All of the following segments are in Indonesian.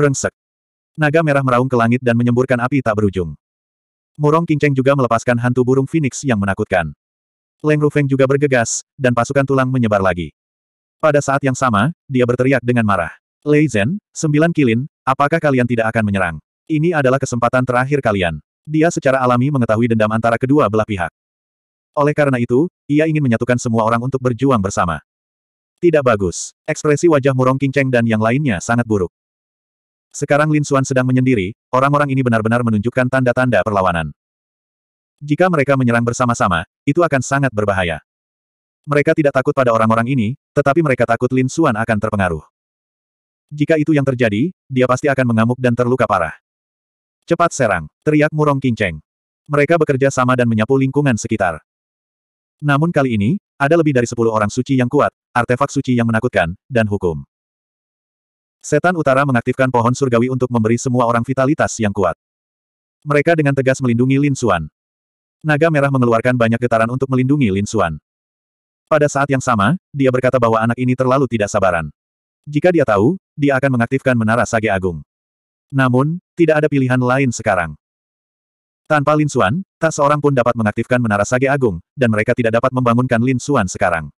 Brengsek. Naga merah meraung ke langit dan menyemburkan api tak berujung. Murong Kingcheng juga melepaskan hantu burung Phoenix yang menakutkan. Leng Rufeng juga bergegas, dan pasukan tulang menyebar lagi. Pada saat yang sama, dia berteriak dengan marah. Lei Zhen, sembilan kilin, apakah kalian tidak akan menyerang? Ini adalah kesempatan terakhir kalian. Dia secara alami mengetahui dendam antara kedua belah pihak. Oleh karena itu, ia ingin menyatukan semua orang untuk berjuang bersama. Tidak bagus. Ekspresi wajah Murong Kingcheng dan yang lainnya sangat buruk. Sekarang Lin Xuan sedang menyendiri, orang-orang ini benar-benar menunjukkan tanda-tanda perlawanan. Jika mereka menyerang bersama-sama, itu akan sangat berbahaya. Mereka tidak takut pada orang-orang ini, tetapi mereka takut Lin Xuan akan terpengaruh. Jika itu yang terjadi, dia pasti akan mengamuk dan terluka parah. Cepat serang, teriak Murong Kinceng. Mereka bekerja sama dan menyapu lingkungan sekitar. Namun kali ini, ada lebih dari sepuluh orang suci yang kuat, artefak suci yang menakutkan, dan hukum. Setan Utara mengaktifkan pohon surgawi untuk memberi semua orang vitalitas yang kuat. Mereka dengan tegas melindungi Lin Xuan. Naga merah mengeluarkan banyak getaran untuk melindungi Lin Xuan. Pada saat yang sama, dia berkata bahwa anak ini terlalu tidak sabaran. Jika dia tahu, dia akan mengaktifkan menara Sage Agung. Namun, tidak ada pilihan lain sekarang. Tanpa Lin Xuan, tak seorang pun dapat mengaktifkan menara Sage Agung, dan mereka tidak dapat membangunkan Lin Xuan sekarang.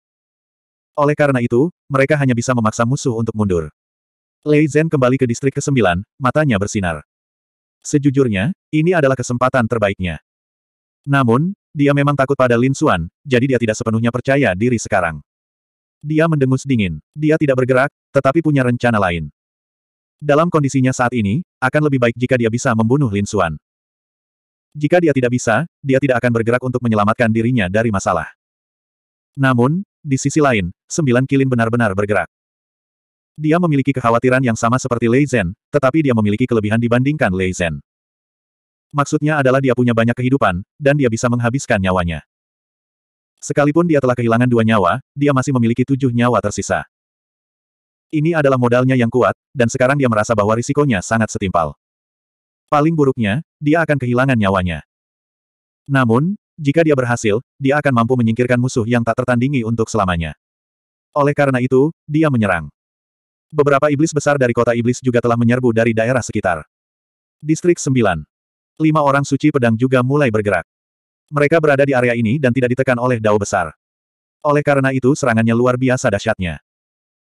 Oleh karena itu, mereka hanya bisa memaksa musuh untuk mundur. Lei Zhen kembali ke distrik ke-9, matanya bersinar. Sejujurnya, ini adalah kesempatan terbaiknya. Namun, dia memang takut pada Lin Xuan, jadi dia tidak sepenuhnya percaya diri sekarang. Dia mendengus dingin. Dia tidak bergerak, tetapi punya rencana lain. Dalam kondisinya saat ini, akan lebih baik jika dia bisa membunuh Lin Xuan. Jika dia tidak bisa, dia tidak akan bergerak untuk menyelamatkan dirinya dari masalah. Namun, di sisi lain, sembilan kilin benar-benar bergerak. Dia memiliki kekhawatiran yang sama seperti Lei Zhen, tetapi dia memiliki kelebihan dibandingkan Lei Zhen. Maksudnya adalah dia punya banyak kehidupan, dan dia bisa menghabiskan nyawanya. Sekalipun dia telah kehilangan dua nyawa, dia masih memiliki tujuh nyawa tersisa. Ini adalah modalnya yang kuat, dan sekarang dia merasa bahwa risikonya sangat setimpal. Paling buruknya, dia akan kehilangan nyawanya. Namun, jika dia berhasil, dia akan mampu menyingkirkan musuh yang tak tertandingi untuk selamanya. Oleh karena itu, dia menyerang. Beberapa iblis besar dari kota iblis juga telah menyerbu dari daerah sekitar. Distrik 9. Lima orang suci pedang juga mulai bergerak. Mereka berada di area ini dan tidak ditekan oleh dao besar. Oleh karena itu serangannya luar biasa dahsyatnya.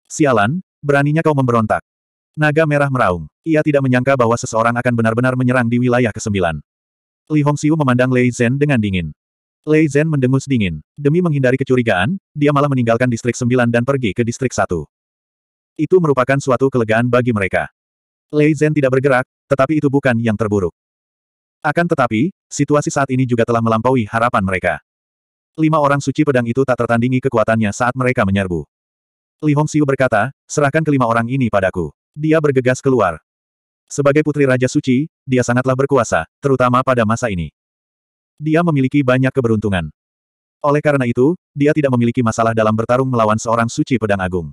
Sialan, beraninya kau memberontak. Naga merah meraung. Ia tidak menyangka bahwa seseorang akan benar-benar menyerang di wilayah ke-9. Li Hongxiu memandang Lei Zhen dengan dingin. Lei Zhen mendengus dingin. Demi menghindari kecurigaan, dia malah meninggalkan distrik 9 dan pergi ke distrik 1. Itu merupakan suatu kelegaan bagi mereka. Lei Zhen tidak bergerak, tetapi itu bukan yang terburuk. Akan tetapi, situasi saat ini juga telah melampaui harapan mereka. Lima orang suci pedang itu tak tertandingi kekuatannya saat mereka menyerbu. Li Hongxiu berkata, serahkan kelima orang ini padaku. Dia bergegas keluar. Sebagai putri Raja Suci, dia sangatlah berkuasa, terutama pada masa ini. Dia memiliki banyak keberuntungan. Oleh karena itu, dia tidak memiliki masalah dalam bertarung melawan seorang suci pedang agung.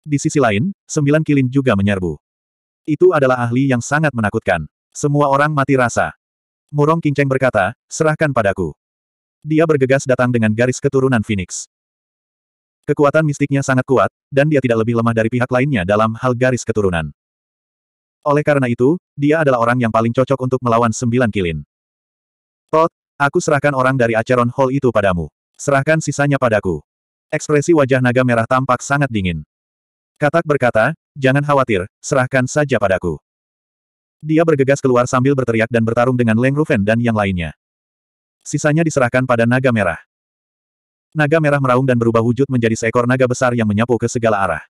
Di sisi lain, sembilan kilin juga menyerbu. Itu adalah ahli yang sangat menakutkan. Semua orang mati rasa. Murong Kinceng berkata, serahkan padaku. Dia bergegas datang dengan garis keturunan Phoenix. Kekuatan mistiknya sangat kuat, dan dia tidak lebih lemah dari pihak lainnya dalam hal garis keturunan. Oleh karena itu, dia adalah orang yang paling cocok untuk melawan sembilan kilin. Tot, aku serahkan orang dari Aceron Hall itu padamu. Serahkan sisanya padaku. Ekspresi wajah naga merah tampak sangat dingin. Katak berkata, jangan khawatir, serahkan saja padaku. Dia bergegas keluar sambil berteriak dan bertarung dengan Leng Rufen dan yang lainnya. Sisanya diserahkan pada naga merah. Naga merah meraung dan berubah wujud menjadi seekor naga besar yang menyapu ke segala arah.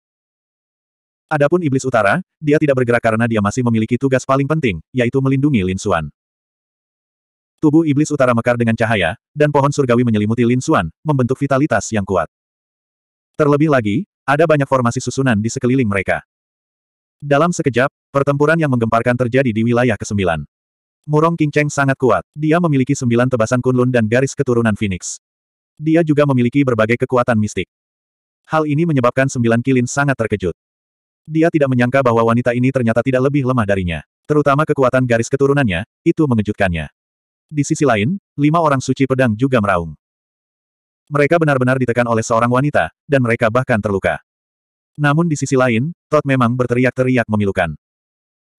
Adapun iblis utara, dia tidak bergerak karena dia masih memiliki tugas paling penting, yaitu melindungi Lin Xuan. Tubuh iblis utara mekar dengan cahaya, dan pohon surgawi menyelimuti Lin Xuan, membentuk vitalitas yang kuat. Terlebih lagi, ada banyak formasi susunan di sekeliling mereka. Dalam sekejap, pertempuran yang menggemparkan terjadi di wilayah ke-9. Murong King Cheng sangat kuat. Dia memiliki sembilan tebasan kunlun dan garis keturunan Phoenix. Dia juga memiliki berbagai kekuatan mistik. Hal ini menyebabkan sembilan kilin sangat terkejut. Dia tidak menyangka bahwa wanita ini ternyata tidak lebih lemah darinya. Terutama kekuatan garis keturunannya, itu mengejutkannya. Di sisi lain, lima orang suci pedang juga meraung. Mereka benar-benar ditekan oleh seorang wanita, dan mereka bahkan terluka. Namun di sisi lain, Todd memang berteriak-teriak memilukan.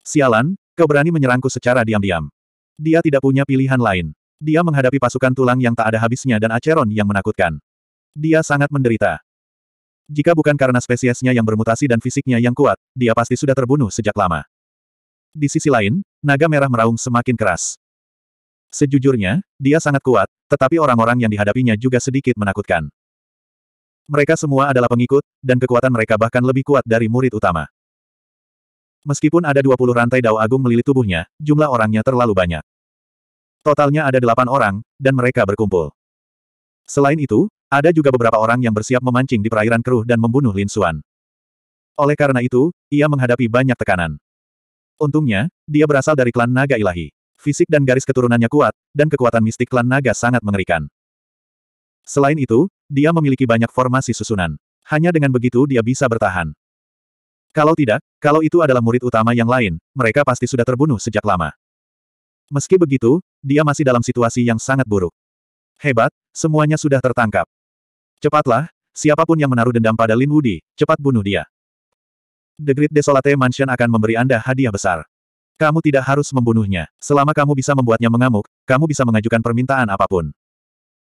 Sialan, kau berani menyerangku secara diam-diam. Dia tidak punya pilihan lain. Dia menghadapi pasukan tulang yang tak ada habisnya dan Aceron yang menakutkan. Dia sangat menderita. Jika bukan karena spesiesnya yang bermutasi dan fisiknya yang kuat, dia pasti sudah terbunuh sejak lama. Di sisi lain, naga merah meraung semakin keras. Sejujurnya, dia sangat kuat, tetapi orang-orang yang dihadapinya juga sedikit menakutkan. Mereka semua adalah pengikut, dan kekuatan mereka bahkan lebih kuat dari murid utama. Meskipun ada 20 rantai dao agung melilit tubuhnya, jumlah orangnya terlalu banyak. Totalnya ada delapan orang, dan mereka berkumpul. Selain itu, ada juga beberapa orang yang bersiap memancing di perairan keruh dan membunuh Lin Suan. Oleh karena itu, ia menghadapi banyak tekanan. Untungnya, dia berasal dari klan naga ilahi. Fisik dan garis keturunannya kuat, dan kekuatan mistik klan naga sangat mengerikan. Selain itu, dia memiliki banyak formasi susunan. Hanya dengan begitu dia bisa bertahan. Kalau tidak, kalau itu adalah murid utama yang lain, mereka pasti sudah terbunuh sejak lama. Meski begitu, dia masih dalam situasi yang sangat buruk. Hebat, semuanya sudah tertangkap. Cepatlah, siapapun yang menaruh dendam pada Lin Wudi, cepat bunuh dia. The Great Desolate Mansion akan memberi Anda hadiah besar. Kamu tidak harus membunuhnya. Selama kamu bisa membuatnya mengamuk, kamu bisa mengajukan permintaan apapun.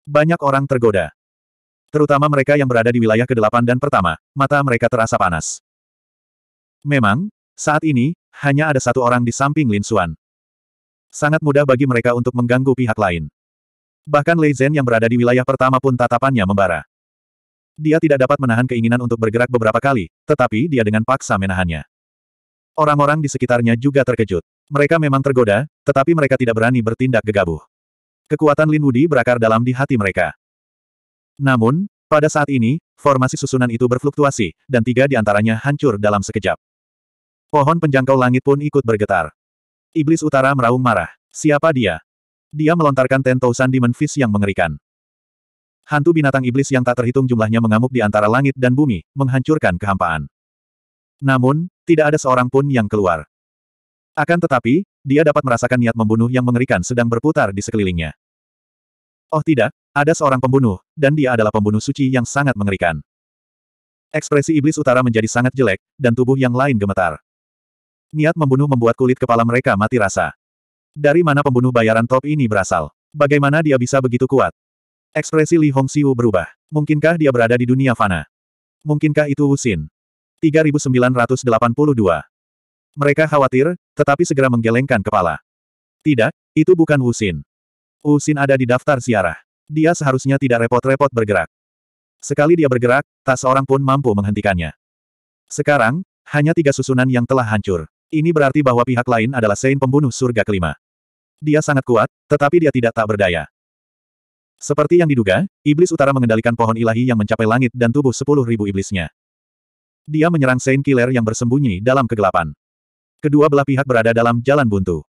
Banyak orang tergoda. Terutama mereka yang berada di wilayah ke-8 dan pertama, mata mereka terasa panas. Memang, saat ini, hanya ada satu orang di samping Lin Xuan. Sangat mudah bagi mereka untuk mengganggu pihak lain. Bahkan Lei Zhen yang berada di wilayah pertama pun tatapannya membara. Dia tidak dapat menahan keinginan untuk bergerak beberapa kali, tetapi dia dengan paksa menahannya. Orang-orang di sekitarnya juga terkejut. Mereka memang tergoda, tetapi mereka tidak berani bertindak gegabah. Kekuatan Lin Wudi berakar dalam di hati mereka. Namun, pada saat ini, formasi susunan itu berfluktuasi, dan tiga di antaranya hancur dalam sekejap. Pohon penjangkau langit pun ikut bergetar. Iblis utara meraung marah. Siapa dia? Dia melontarkan tento Thousand Demon yang mengerikan. Hantu binatang iblis yang tak terhitung jumlahnya mengamuk di antara langit dan bumi, menghancurkan kehampaan. Namun, tidak ada seorang pun yang keluar. Akan tetapi, dia dapat merasakan niat membunuh yang mengerikan sedang berputar di sekelilingnya. Oh tidak, ada seorang pembunuh, dan dia adalah pembunuh suci yang sangat mengerikan. Ekspresi iblis utara menjadi sangat jelek, dan tubuh yang lain gemetar. Niat membunuh membuat kulit kepala mereka mati rasa. Dari mana pembunuh bayaran top ini berasal? Bagaimana dia bisa begitu kuat? Ekspresi Li Hongxiu berubah. Mungkinkah dia berada di dunia fana? Mungkinkah itu Wu Xin? 3982. Mereka khawatir, tetapi segera menggelengkan kepala. Tidak, itu bukan Wusin. Wusin ada di daftar siarah. Dia seharusnya tidak repot-repot bergerak. Sekali dia bergerak, tak seorang pun mampu menghentikannya. Sekarang, hanya tiga susunan yang telah hancur. Ini berarti bahwa pihak lain adalah Sein pembunuh surga kelima. Dia sangat kuat, tetapi dia tidak tak berdaya. Seperti yang diduga, iblis utara mengendalikan pohon ilahi yang mencapai langit dan tubuh sepuluh ribu iblisnya. Dia menyerang Saint Killer yang bersembunyi dalam kegelapan. Kedua belah pihak berada dalam jalan buntu.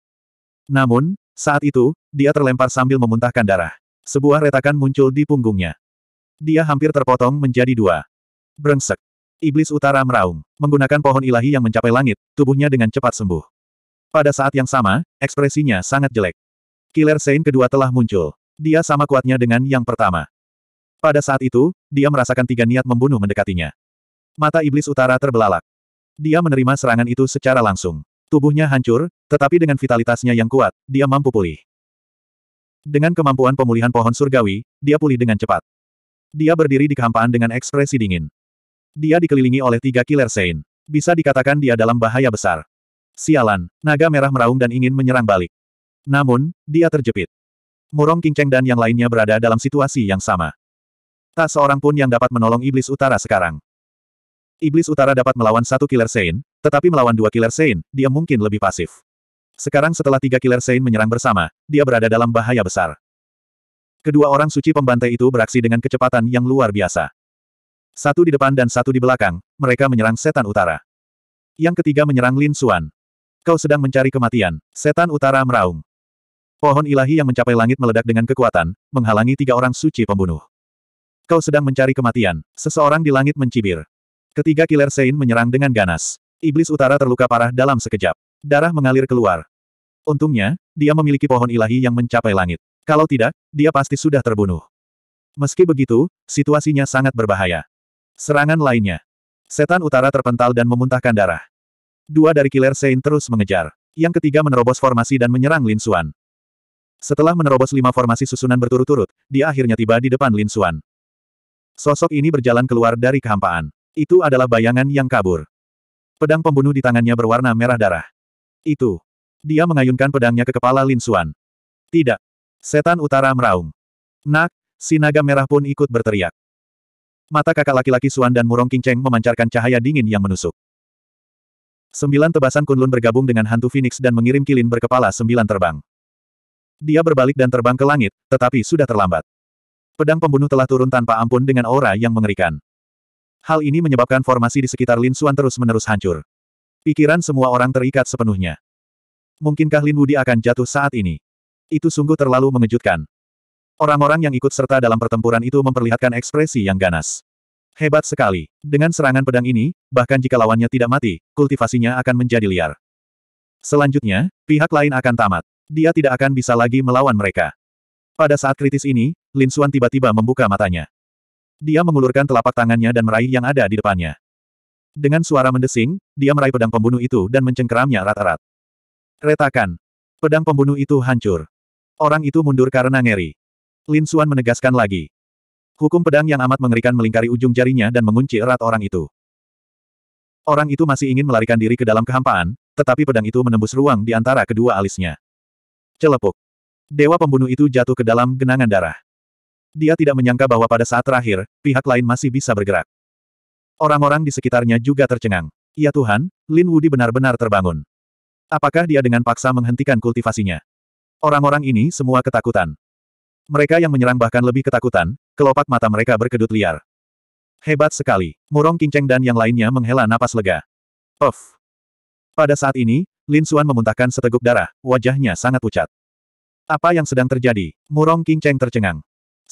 Namun, saat itu, dia terlempar sambil memuntahkan darah. Sebuah retakan muncul di punggungnya. Dia hampir terpotong menjadi dua. Brengsek. Iblis utara meraung. Menggunakan pohon ilahi yang mencapai langit, tubuhnya dengan cepat sembuh. Pada saat yang sama, ekspresinya sangat jelek. Killer Saint kedua telah muncul. Dia sama kuatnya dengan yang pertama. Pada saat itu, dia merasakan tiga niat membunuh mendekatinya. Mata iblis utara terbelalak. Dia menerima serangan itu secara langsung. Tubuhnya hancur, tetapi dengan vitalitasnya yang kuat, dia mampu pulih. Dengan kemampuan pemulihan pohon surgawi, dia pulih dengan cepat. Dia berdiri di kehampaan dengan ekspresi dingin. Dia dikelilingi oleh tiga killer sein. Bisa dikatakan dia dalam bahaya besar. Sialan, naga merah meraung dan ingin menyerang balik. Namun, dia terjepit. Murong Kingceng dan yang lainnya berada dalam situasi yang sama. Tak seorang pun yang dapat menolong iblis utara sekarang. Iblis Utara dapat melawan satu Killer Saint, tetapi melawan dua Killer Saint, dia mungkin lebih pasif. Sekarang setelah tiga Killer Saint menyerang bersama, dia berada dalam bahaya besar. Kedua orang suci pembantai itu beraksi dengan kecepatan yang luar biasa. Satu di depan dan satu di belakang, mereka menyerang setan utara. Yang ketiga menyerang Lin Xuan. Kau sedang mencari kematian, setan utara meraung. Pohon ilahi yang mencapai langit meledak dengan kekuatan, menghalangi tiga orang suci pembunuh. Kau sedang mencari kematian, seseorang di langit mencibir. Ketiga killer Sein menyerang dengan ganas. Iblis utara terluka parah dalam sekejap. Darah mengalir keluar. Untungnya, dia memiliki pohon ilahi yang mencapai langit. Kalau tidak, dia pasti sudah terbunuh. Meski begitu, situasinya sangat berbahaya. Serangan lainnya. Setan utara terpental dan memuntahkan darah. Dua dari killer Sein terus mengejar. Yang ketiga menerobos formasi dan menyerang Lin Xuan. Setelah menerobos lima formasi susunan berturut-turut, dia akhirnya tiba di depan Lin Xuan. Sosok ini berjalan keluar dari kehampaan. Itu adalah bayangan yang kabur. Pedang pembunuh di tangannya berwarna merah darah. Itu. Dia mengayunkan pedangnya ke kepala Lin Suan. Tidak. Setan utara meraung. Nak, si naga merah pun ikut berteriak. Mata kakak laki-laki Suan dan Murong Kinceng memancarkan cahaya dingin yang menusuk. Sembilan tebasan kunlun bergabung dengan hantu Phoenix dan mengirim kilin berkepala sembilan terbang. Dia berbalik dan terbang ke langit, tetapi sudah terlambat. Pedang pembunuh telah turun tanpa ampun dengan aura yang mengerikan. Hal ini menyebabkan formasi di sekitar Lin Xuan terus-menerus hancur. Pikiran semua orang terikat sepenuhnya. Mungkinkah Lin Wudi akan jatuh saat ini? Itu sungguh terlalu mengejutkan. Orang-orang yang ikut serta dalam pertempuran itu memperlihatkan ekspresi yang ganas. Hebat sekali. Dengan serangan pedang ini, bahkan jika lawannya tidak mati, kultivasinya akan menjadi liar. Selanjutnya, pihak lain akan tamat. Dia tidak akan bisa lagi melawan mereka. Pada saat kritis ini, Lin Xuan tiba-tiba membuka matanya. Dia mengulurkan telapak tangannya dan meraih yang ada di depannya. Dengan suara mendesing, dia meraih pedang pembunuh itu dan mencengkeramnya erat-erat. Retakan. Pedang pembunuh itu hancur. Orang itu mundur karena ngeri. Lin Xuan menegaskan lagi. Hukum pedang yang amat mengerikan melingkari ujung jarinya dan mengunci erat orang itu. Orang itu masih ingin melarikan diri ke dalam kehampaan, tetapi pedang itu menembus ruang di antara kedua alisnya. Celepuk. Dewa pembunuh itu jatuh ke dalam genangan darah. Dia tidak menyangka bahwa pada saat terakhir, pihak lain masih bisa bergerak. Orang-orang di sekitarnya juga tercengang. Ya Tuhan, Lin Wudi benar-benar terbangun. Apakah dia dengan paksa menghentikan kultivasinya? Orang-orang ini semua ketakutan. Mereka yang menyerang bahkan lebih ketakutan, kelopak mata mereka berkedut liar. Hebat sekali. Murong Kinceng dan yang lainnya menghela napas lega. Of. Pada saat ini, Lin Xuan memuntahkan seteguk darah, wajahnya sangat pucat. Apa yang sedang terjadi? Murong Kinceng tercengang.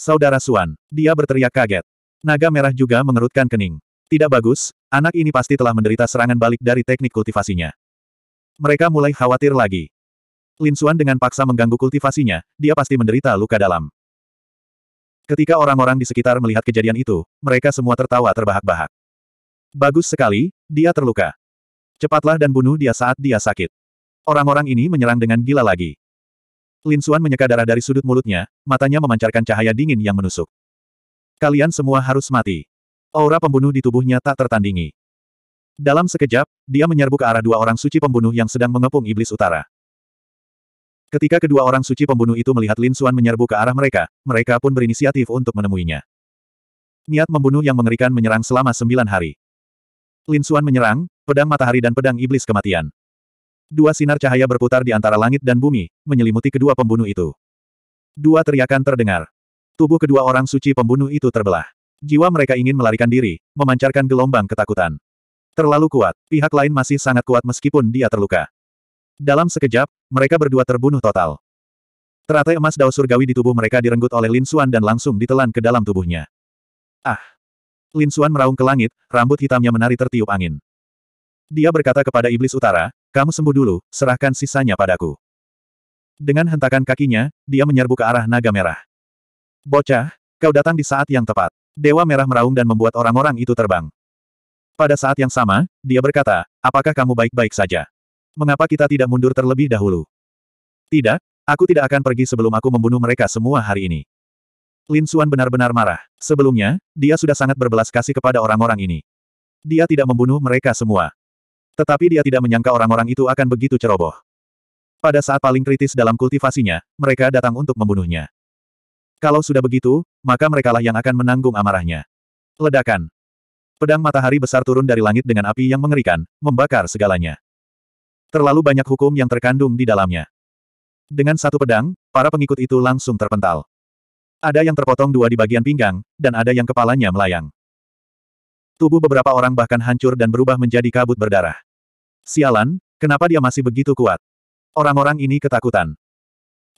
Saudara Suan, dia berteriak kaget. Naga merah juga mengerutkan kening. Tidak bagus, anak ini pasti telah menderita serangan balik dari teknik kultivasinya. Mereka mulai khawatir lagi. Lin Suan dengan paksa mengganggu kultivasinya, dia pasti menderita luka dalam. Ketika orang-orang di sekitar melihat kejadian itu, mereka semua tertawa terbahak-bahak. Bagus sekali, dia terluka. Cepatlah dan bunuh dia saat dia sakit. Orang-orang ini menyerang dengan gila lagi. Lin Suan menyeka darah dari sudut mulutnya, matanya memancarkan cahaya dingin yang menusuk. Kalian semua harus mati. Aura pembunuh di tubuhnya tak tertandingi. Dalam sekejap, dia menyerbu ke arah dua orang suci pembunuh yang sedang mengepung iblis utara. Ketika kedua orang suci pembunuh itu melihat Lin Suan menyerbu ke arah mereka, mereka pun berinisiatif untuk menemuinya. Niat membunuh yang mengerikan menyerang selama sembilan hari. Lin Suan menyerang, pedang matahari dan pedang iblis kematian. Dua sinar cahaya berputar di antara langit dan bumi, menyelimuti kedua pembunuh itu. Dua teriakan terdengar. Tubuh kedua orang suci pembunuh itu terbelah. Jiwa mereka ingin melarikan diri, memancarkan gelombang ketakutan. Terlalu kuat, pihak lain masih sangat kuat meskipun dia terluka. Dalam sekejap, mereka berdua terbunuh total. Teratai emas dao surgawi di tubuh mereka direnggut oleh Lin Xuan dan langsung ditelan ke dalam tubuhnya. Ah! Lin Xuan meraung ke langit, rambut hitamnya menari tertiup angin. Dia berkata kepada Iblis Utara, kamu sembuh dulu, serahkan sisanya padaku. Dengan hentakan kakinya, dia menyerbu ke arah naga merah. Bocah, kau datang di saat yang tepat. Dewa merah meraung dan membuat orang-orang itu terbang. Pada saat yang sama, dia berkata, apakah kamu baik-baik saja? Mengapa kita tidak mundur terlebih dahulu? Tidak, aku tidak akan pergi sebelum aku membunuh mereka semua hari ini. Lin Xuan benar-benar marah. Sebelumnya, dia sudah sangat berbelas kasih kepada orang-orang ini. Dia tidak membunuh mereka semua. Tetapi dia tidak menyangka orang-orang itu akan begitu ceroboh. Pada saat paling kritis dalam kultivasinya, mereka datang untuk membunuhnya. Kalau sudah begitu, maka merekalah yang akan menanggung amarahnya. Ledakan. Pedang matahari besar turun dari langit dengan api yang mengerikan, membakar segalanya. Terlalu banyak hukum yang terkandung di dalamnya. Dengan satu pedang, para pengikut itu langsung terpental. Ada yang terpotong dua di bagian pinggang, dan ada yang kepalanya melayang. Tubuh beberapa orang bahkan hancur dan berubah menjadi kabut berdarah. Sialan, kenapa dia masih begitu kuat? Orang-orang ini ketakutan.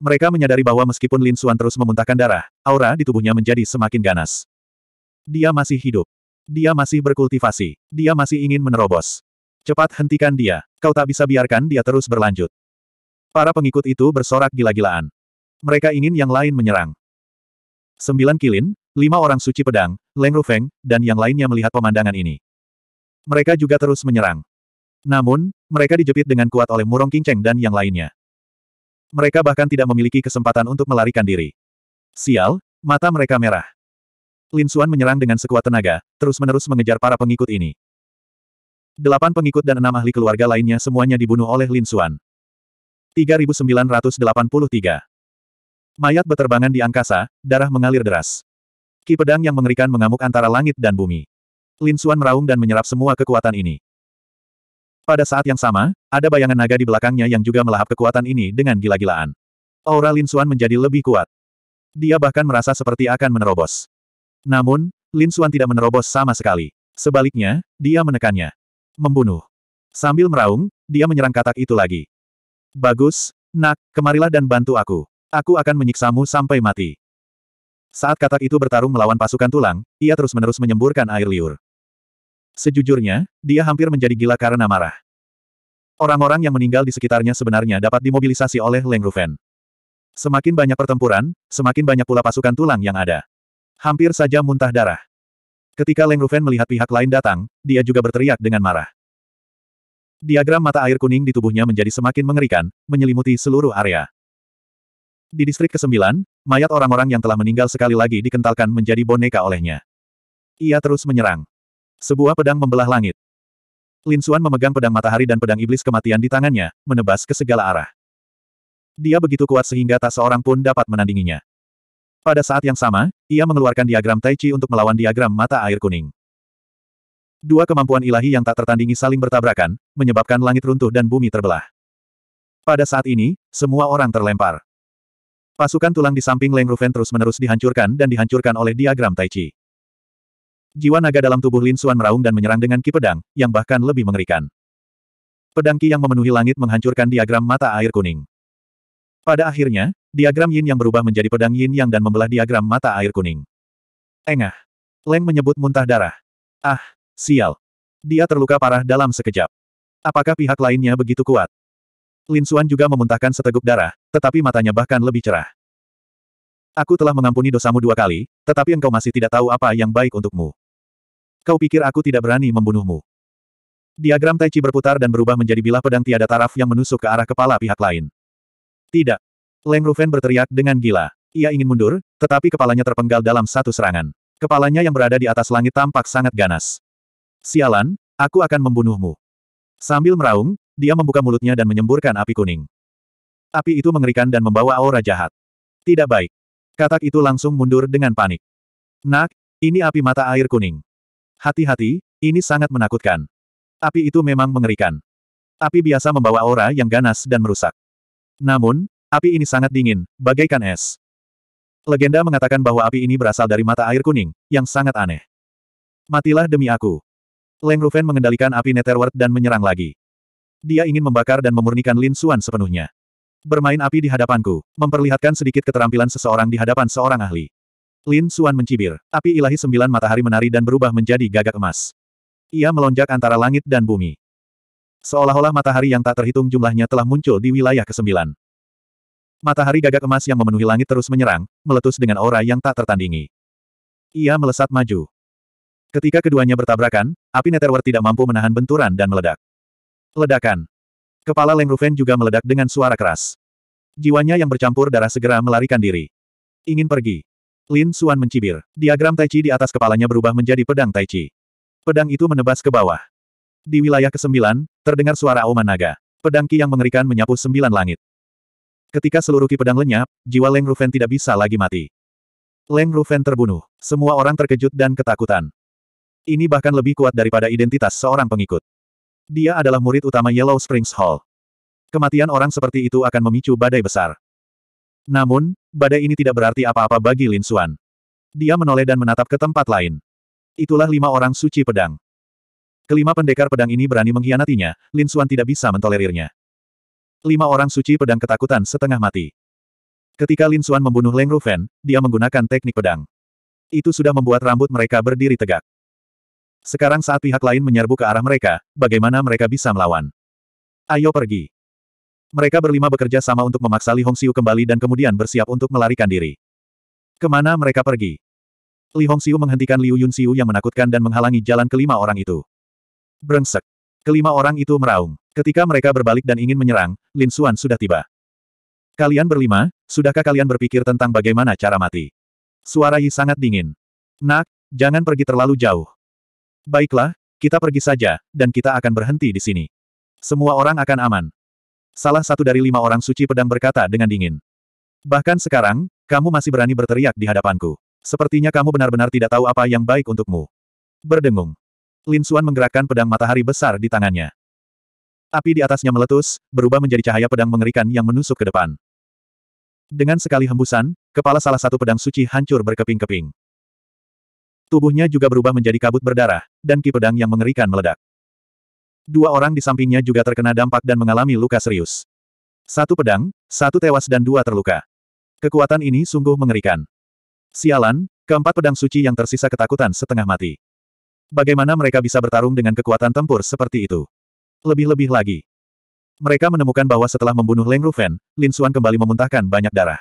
Mereka menyadari bahwa meskipun Lin Xuan terus memuntahkan darah, aura di tubuhnya menjadi semakin ganas. Dia masih hidup. Dia masih berkultivasi. Dia masih ingin menerobos. Cepat hentikan dia. Kau tak bisa biarkan dia terus berlanjut. Para pengikut itu bersorak gila-gilaan. Mereka ingin yang lain menyerang. Sembilan kilin, lima orang suci pedang, Leng Rufeng, dan yang lainnya melihat pemandangan ini. Mereka juga terus menyerang. Namun, mereka dijepit dengan kuat oleh Murong Kingceng dan yang lainnya. Mereka bahkan tidak memiliki kesempatan untuk melarikan diri. Sial, mata mereka merah. Lin Xuan menyerang dengan sekuat tenaga, terus-menerus mengejar para pengikut ini. Delapan pengikut dan enam ahli keluarga lainnya semuanya dibunuh oleh Lin Xuan. 3983 Mayat beterbangan di angkasa, darah mengalir deras. Ki pedang yang mengerikan mengamuk antara langit dan bumi. Lin Xuan meraung dan menyerap semua kekuatan ini. Pada saat yang sama, ada bayangan naga di belakangnya yang juga melahap kekuatan ini dengan gila-gilaan. Aura Lin Xuan menjadi lebih kuat. Dia bahkan merasa seperti akan menerobos. Namun, Lin Xuan tidak menerobos sama sekali. Sebaliknya, dia menekannya. Membunuh. Sambil meraung, dia menyerang katak itu lagi. Bagus, nak, kemarilah dan bantu aku. Aku akan menyiksamu sampai mati. Saat katak itu bertarung melawan pasukan tulang, ia terus-menerus menyemburkan air liur. Sejujurnya, dia hampir menjadi gila karena marah. Orang-orang yang meninggal di sekitarnya sebenarnya dapat dimobilisasi oleh Leng Rufen. Semakin banyak pertempuran, semakin banyak pula pasukan tulang yang ada. Hampir saja muntah darah. Ketika Leng Rufen melihat pihak lain datang, dia juga berteriak dengan marah. Diagram mata air kuning di tubuhnya menjadi semakin mengerikan, menyelimuti seluruh area. Di distrik ke-9, mayat orang-orang yang telah meninggal sekali lagi dikentalkan menjadi boneka olehnya. Ia terus menyerang. Sebuah pedang membelah langit. Lin Xuan memegang pedang matahari dan pedang iblis kematian di tangannya, menebas ke segala arah. Dia begitu kuat sehingga tak seorang pun dapat menandinginya. Pada saat yang sama, ia mengeluarkan diagram Tai Chi untuk melawan diagram mata air kuning. Dua kemampuan ilahi yang tak tertandingi saling bertabrakan, menyebabkan langit runtuh dan bumi terbelah. Pada saat ini, semua orang terlempar. Pasukan tulang di samping Leng Rufen terus-menerus dihancurkan dan dihancurkan oleh diagram Tai Chi. Jiwa naga dalam tubuh Lin Suan meraung dan menyerang dengan ki pedang, yang bahkan lebih mengerikan. Pedang ki yang memenuhi langit menghancurkan diagram mata air kuning. Pada akhirnya, diagram yin yang berubah menjadi pedang yin yang dan membelah diagram mata air kuning. Engah. Leng menyebut muntah darah. Ah, sial. Dia terluka parah dalam sekejap. Apakah pihak lainnya begitu kuat? Lin Suan juga memuntahkan seteguk darah, tetapi matanya bahkan lebih cerah. Aku telah mengampuni dosamu dua kali, tetapi engkau masih tidak tahu apa yang baik untukmu. Kau pikir aku tidak berani membunuhmu? Diagram Tai Chi berputar dan berubah menjadi bilah pedang tiada taraf yang menusuk ke arah kepala pihak lain. Tidak. Leng Rufen berteriak dengan gila. Ia ingin mundur, tetapi kepalanya terpenggal dalam satu serangan. Kepalanya yang berada di atas langit tampak sangat ganas. Sialan, aku akan membunuhmu. Sambil meraung, dia membuka mulutnya dan menyemburkan api kuning. Api itu mengerikan dan membawa aura jahat. Tidak baik. Katak itu langsung mundur dengan panik. Nak, ini api mata air kuning. Hati-hati, ini sangat menakutkan. Api itu memang mengerikan. Api biasa membawa aura yang ganas dan merusak. Namun, api ini sangat dingin, bagaikan es. Legenda mengatakan bahwa api ini berasal dari mata air kuning, yang sangat aneh. Matilah demi aku. Leng Rufen mengendalikan api Netherworld dan menyerang lagi. Dia ingin membakar dan memurnikan Lin Suan sepenuhnya. Bermain api di hadapanku, memperlihatkan sedikit keterampilan seseorang di hadapan seorang ahli. Lin Suan mencibir, api ilahi sembilan matahari menari dan berubah menjadi gagak emas. Ia melonjak antara langit dan bumi. Seolah-olah matahari yang tak terhitung jumlahnya telah muncul di wilayah kesembilan. Matahari gagak emas yang memenuhi langit terus menyerang, meletus dengan aura yang tak tertandingi. Ia melesat maju. Ketika keduanya bertabrakan, api Netherworld tidak mampu menahan benturan dan meledak. Ledakan. Kepala Leng Rufen juga meledak dengan suara keras. Jiwanya yang bercampur darah segera melarikan diri. Ingin pergi. Lin Suan mencibir. Diagram Tai Chi di atas kepalanya berubah menjadi pedang Tai Chi. Pedang itu menebas ke bawah. Di wilayah ke-9, terdengar suara auman Naga. Pedang Ki yang mengerikan menyapu sembilan langit. Ketika seluruh Ki pedang lenyap, jiwa Leng Rufen tidak bisa lagi mati. Leng Rufen terbunuh. Semua orang terkejut dan ketakutan. Ini bahkan lebih kuat daripada identitas seorang pengikut. Dia adalah murid utama Yellow Springs Hall. Kematian orang seperti itu akan memicu badai besar. Namun, badai ini tidak berarti apa-apa bagi Lin Xuan. Dia menoleh dan menatap ke tempat lain. Itulah lima orang suci pedang. Kelima pendekar pedang ini berani mengkhianatinya, Lin Xuan tidak bisa mentolerirnya. Lima orang suci pedang ketakutan setengah mati. Ketika Lin Xuan membunuh Leng Rufen, dia menggunakan teknik pedang. Itu sudah membuat rambut mereka berdiri tegak. Sekarang saat pihak lain menyerbu ke arah mereka, bagaimana mereka bisa melawan? Ayo pergi. Mereka berlima bekerja sama untuk memaksa Li Hongxiu kembali dan kemudian bersiap untuk melarikan diri. Kemana mereka pergi? Li Hongxiu menghentikan Liu Yunxiu yang menakutkan dan menghalangi jalan kelima orang itu. Brengsek. Kelima orang itu meraung. Ketika mereka berbalik dan ingin menyerang, Lin Xuan sudah tiba. Kalian berlima, sudahkah kalian berpikir tentang bagaimana cara mati? Suara Yi sangat dingin. Nak, jangan pergi terlalu jauh. Baiklah, kita pergi saja, dan kita akan berhenti di sini. Semua orang akan aman. Salah satu dari lima orang suci pedang berkata dengan dingin. Bahkan sekarang, kamu masih berani berteriak di hadapanku. Sepertinya kamu benar-benar tidak tahu apa yang baik untukmu. Berdengung. Lin Xuan menggerakkan pedang matahari besar di tangannya. Api di atasnya meletus, berubah menjadi cahaya pedang mengerikan yang menusuk ke depan. Dengan sekali hembusan, kepala salah satu pedang suci hancur berkeping-keping. Tubuhnya juga berubah menjadi kabut berdarah, dan ki pedang yang mengerikan meledak. Dua orang di sampingnya juga terkena dampak dan mengalami luka serius. Satu pedang, satu tewas dan dua terluka. Kekuatan ini sungguh mengerikan. Sialan, keempat pedang suci yang tersisa ketakutan setengah mati. Bagaimana mereka bisa bertarung dengan kekuatan tempur seperti itu? Lebih-lebih lagi. Mereka menemukan bahwa setelah membunuh Leng Rufen, Lin Xuan kembali memuntahkan banyak darah.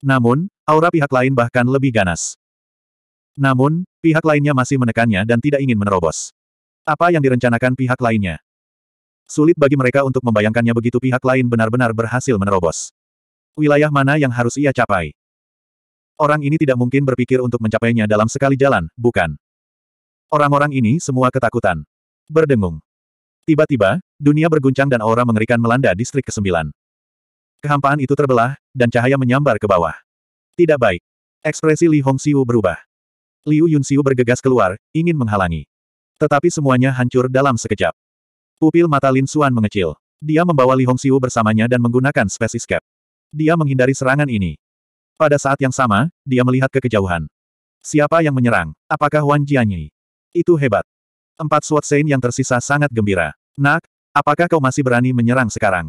Namun, aura pihak lain bahkan lebih ganas. Namun, pihak lainnya masih menekannya dan tidak ingin menerobos. Apa yang direncanakan pihak lainnya? Sulit bagi mereka untuk membayangkannya begitu pihak lain benar-benar berhasil menerobos. Wilayah mana yang harus ia capai? Orang ini tidak mungkin berpikir untuk mencapainya dalam sekali jalan, bukan? Orang-orang ini semua ketakutan. Berdengung. Tiba-tiba, dunia berguncang dan aura mengerikan melanda distrik ke-9. Kehampaan itu terbelah, dan cahaya menyambar ke bawah. Tidak baik. Ekspresi Li Hongxiu berubah. Liu Yunxiu bergegas keluar, ingin menghalangi. Tetapi semuanya hancur dalam sekejap. Pupil mata Lin Xuan mengecil. Dia membawa Li Hongxiu bersamanya dan menggunakan spesies cap. Dia menghindari serangan ini. Pada saat yang sama, dia melihat ke kejauhan. Siapa yang menyerang? Apakah Wan Jianyi? Itu hebat. Empat Sword Sein yang tersisa sangat gembira. Nak, apakah kau masih berani menyerang sekarang?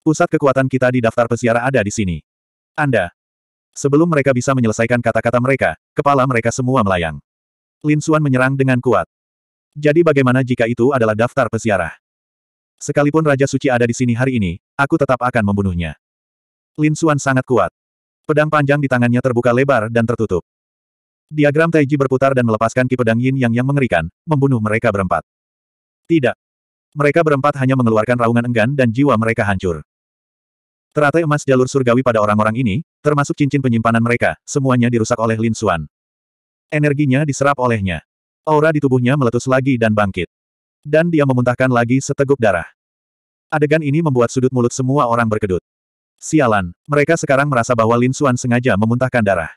Pusat kekuatan kita di daftar peziarah ada di sini. Anda. Sebelum mereka bisa menyelesaikan kata-kata mereka, kepala mereka semua melayang. Lin Xuan menyerang dengan kuat. Jadi bagaimana jika itu adalah daftar peziarah? Sekalipun Raja Suci ada di sini hari ini, aku tetap akan membunuhnya. Lin Xuan sangat kuat. Pedang panjang di tangannya terbuka lebar dan tertutup. Diagram Taiji berputar dan melepaskan ki pedang yin yang yang mengerikan, membunuh mereka berempat. Tidak. Mereka berempat hanya mengeluarkan raungan enggan dan jiwa mereka hancur. Teratai emas jalur surgawi pada orang-orang ini, termasuk cincin penyimpanan mereka, semuanya dirusak oleh Lin Xuan. Energinya diserap olehnya. Aura di tubuhnya meletus lagi dan bangkit. Dan dia memuntahkan lagi seteguk darah. Adegan ini membuat sudut mulut semua orang berkedut. Sialan, mereka sekarang merasa bahwa Lin Xuan sengaja memuntahkan darah.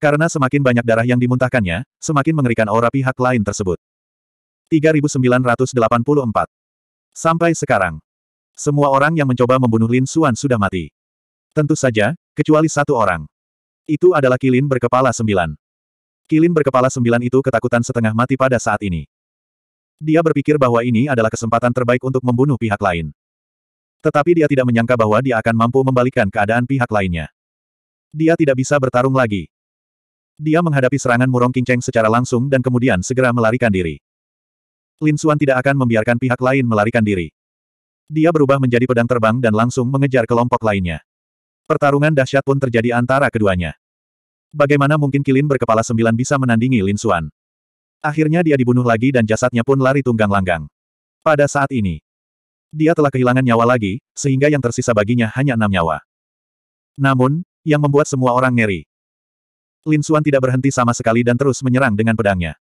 Karena semakin banyak darah yang dimuntahkannya, semakin mengerikan aura pihak lain tersebut. 3984 Sampai sekarang, semua orang yang mencoba membunuh Lin Xuan sudah mati. Tentu saja, kecuali satu orang. Itu adalah Kilin berkepala sembilan. Kilin berkepala sembilan itu ketakutan setengah mati pada saat ini. Dia berpikir bahwa ini adalah kesempatan terbaik untuk membunuh pihak lain. Tetapi dia tidak menyangka bahwa dia akan mampu membalikkan keadaan pihak lainnya. Dia tidak bisa bertarung lagi. Dia menghadapi serangan Murong Kinceng secara langsung dan kemudian segera melarikan diri. Lin Suan tidak akan membiarkan pihak lain melarikan diri. Dia berubah menjadi pedang terbang dan langsung mengejar kelompok lainnya. Pertarungan dahsyat pun terjadi antara keduanya. Bagaimana mungkin Kilin berkepala sembilan bisa menandingi Lin Xuan? Akhirnya dia dibunuh lagi dan jasadnya pun lari tunggang langgang. Pada saat ini, dia telah kehilangan nyawa lagi, sehingga yang tersisa baginya hanya enam nyawa. Namun, yang membuat semua orang ngeri. Lin Xuan tidak berhenti sama sekali dan terus menyerang dengan pedangnya.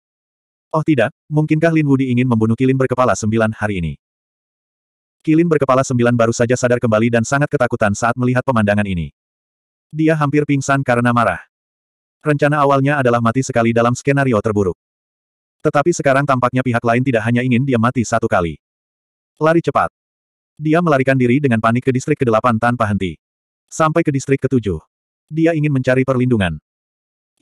Oh tidak, mungkinkah Lin Wudi ingin membunuh Kilin berkepala sembilan hari ini? Kilin berkepala sembilan baru saja sadar kembali dan sangat ketakutan saat melihat pemandangan ini. Dia hampir pingsan karena marah. Rencana awalnya adalah mati sekali dalam skenario terburuk. Tetapi sekarang tampaknya pihak lain tidak hanya ingin dia mati satu kali. Lari cepat. Dia melarikan diri dengan panik ke distrik ke-8 tanpa henti. Sampai ke distrik ke-7. Dia ingin mencari perlindungan.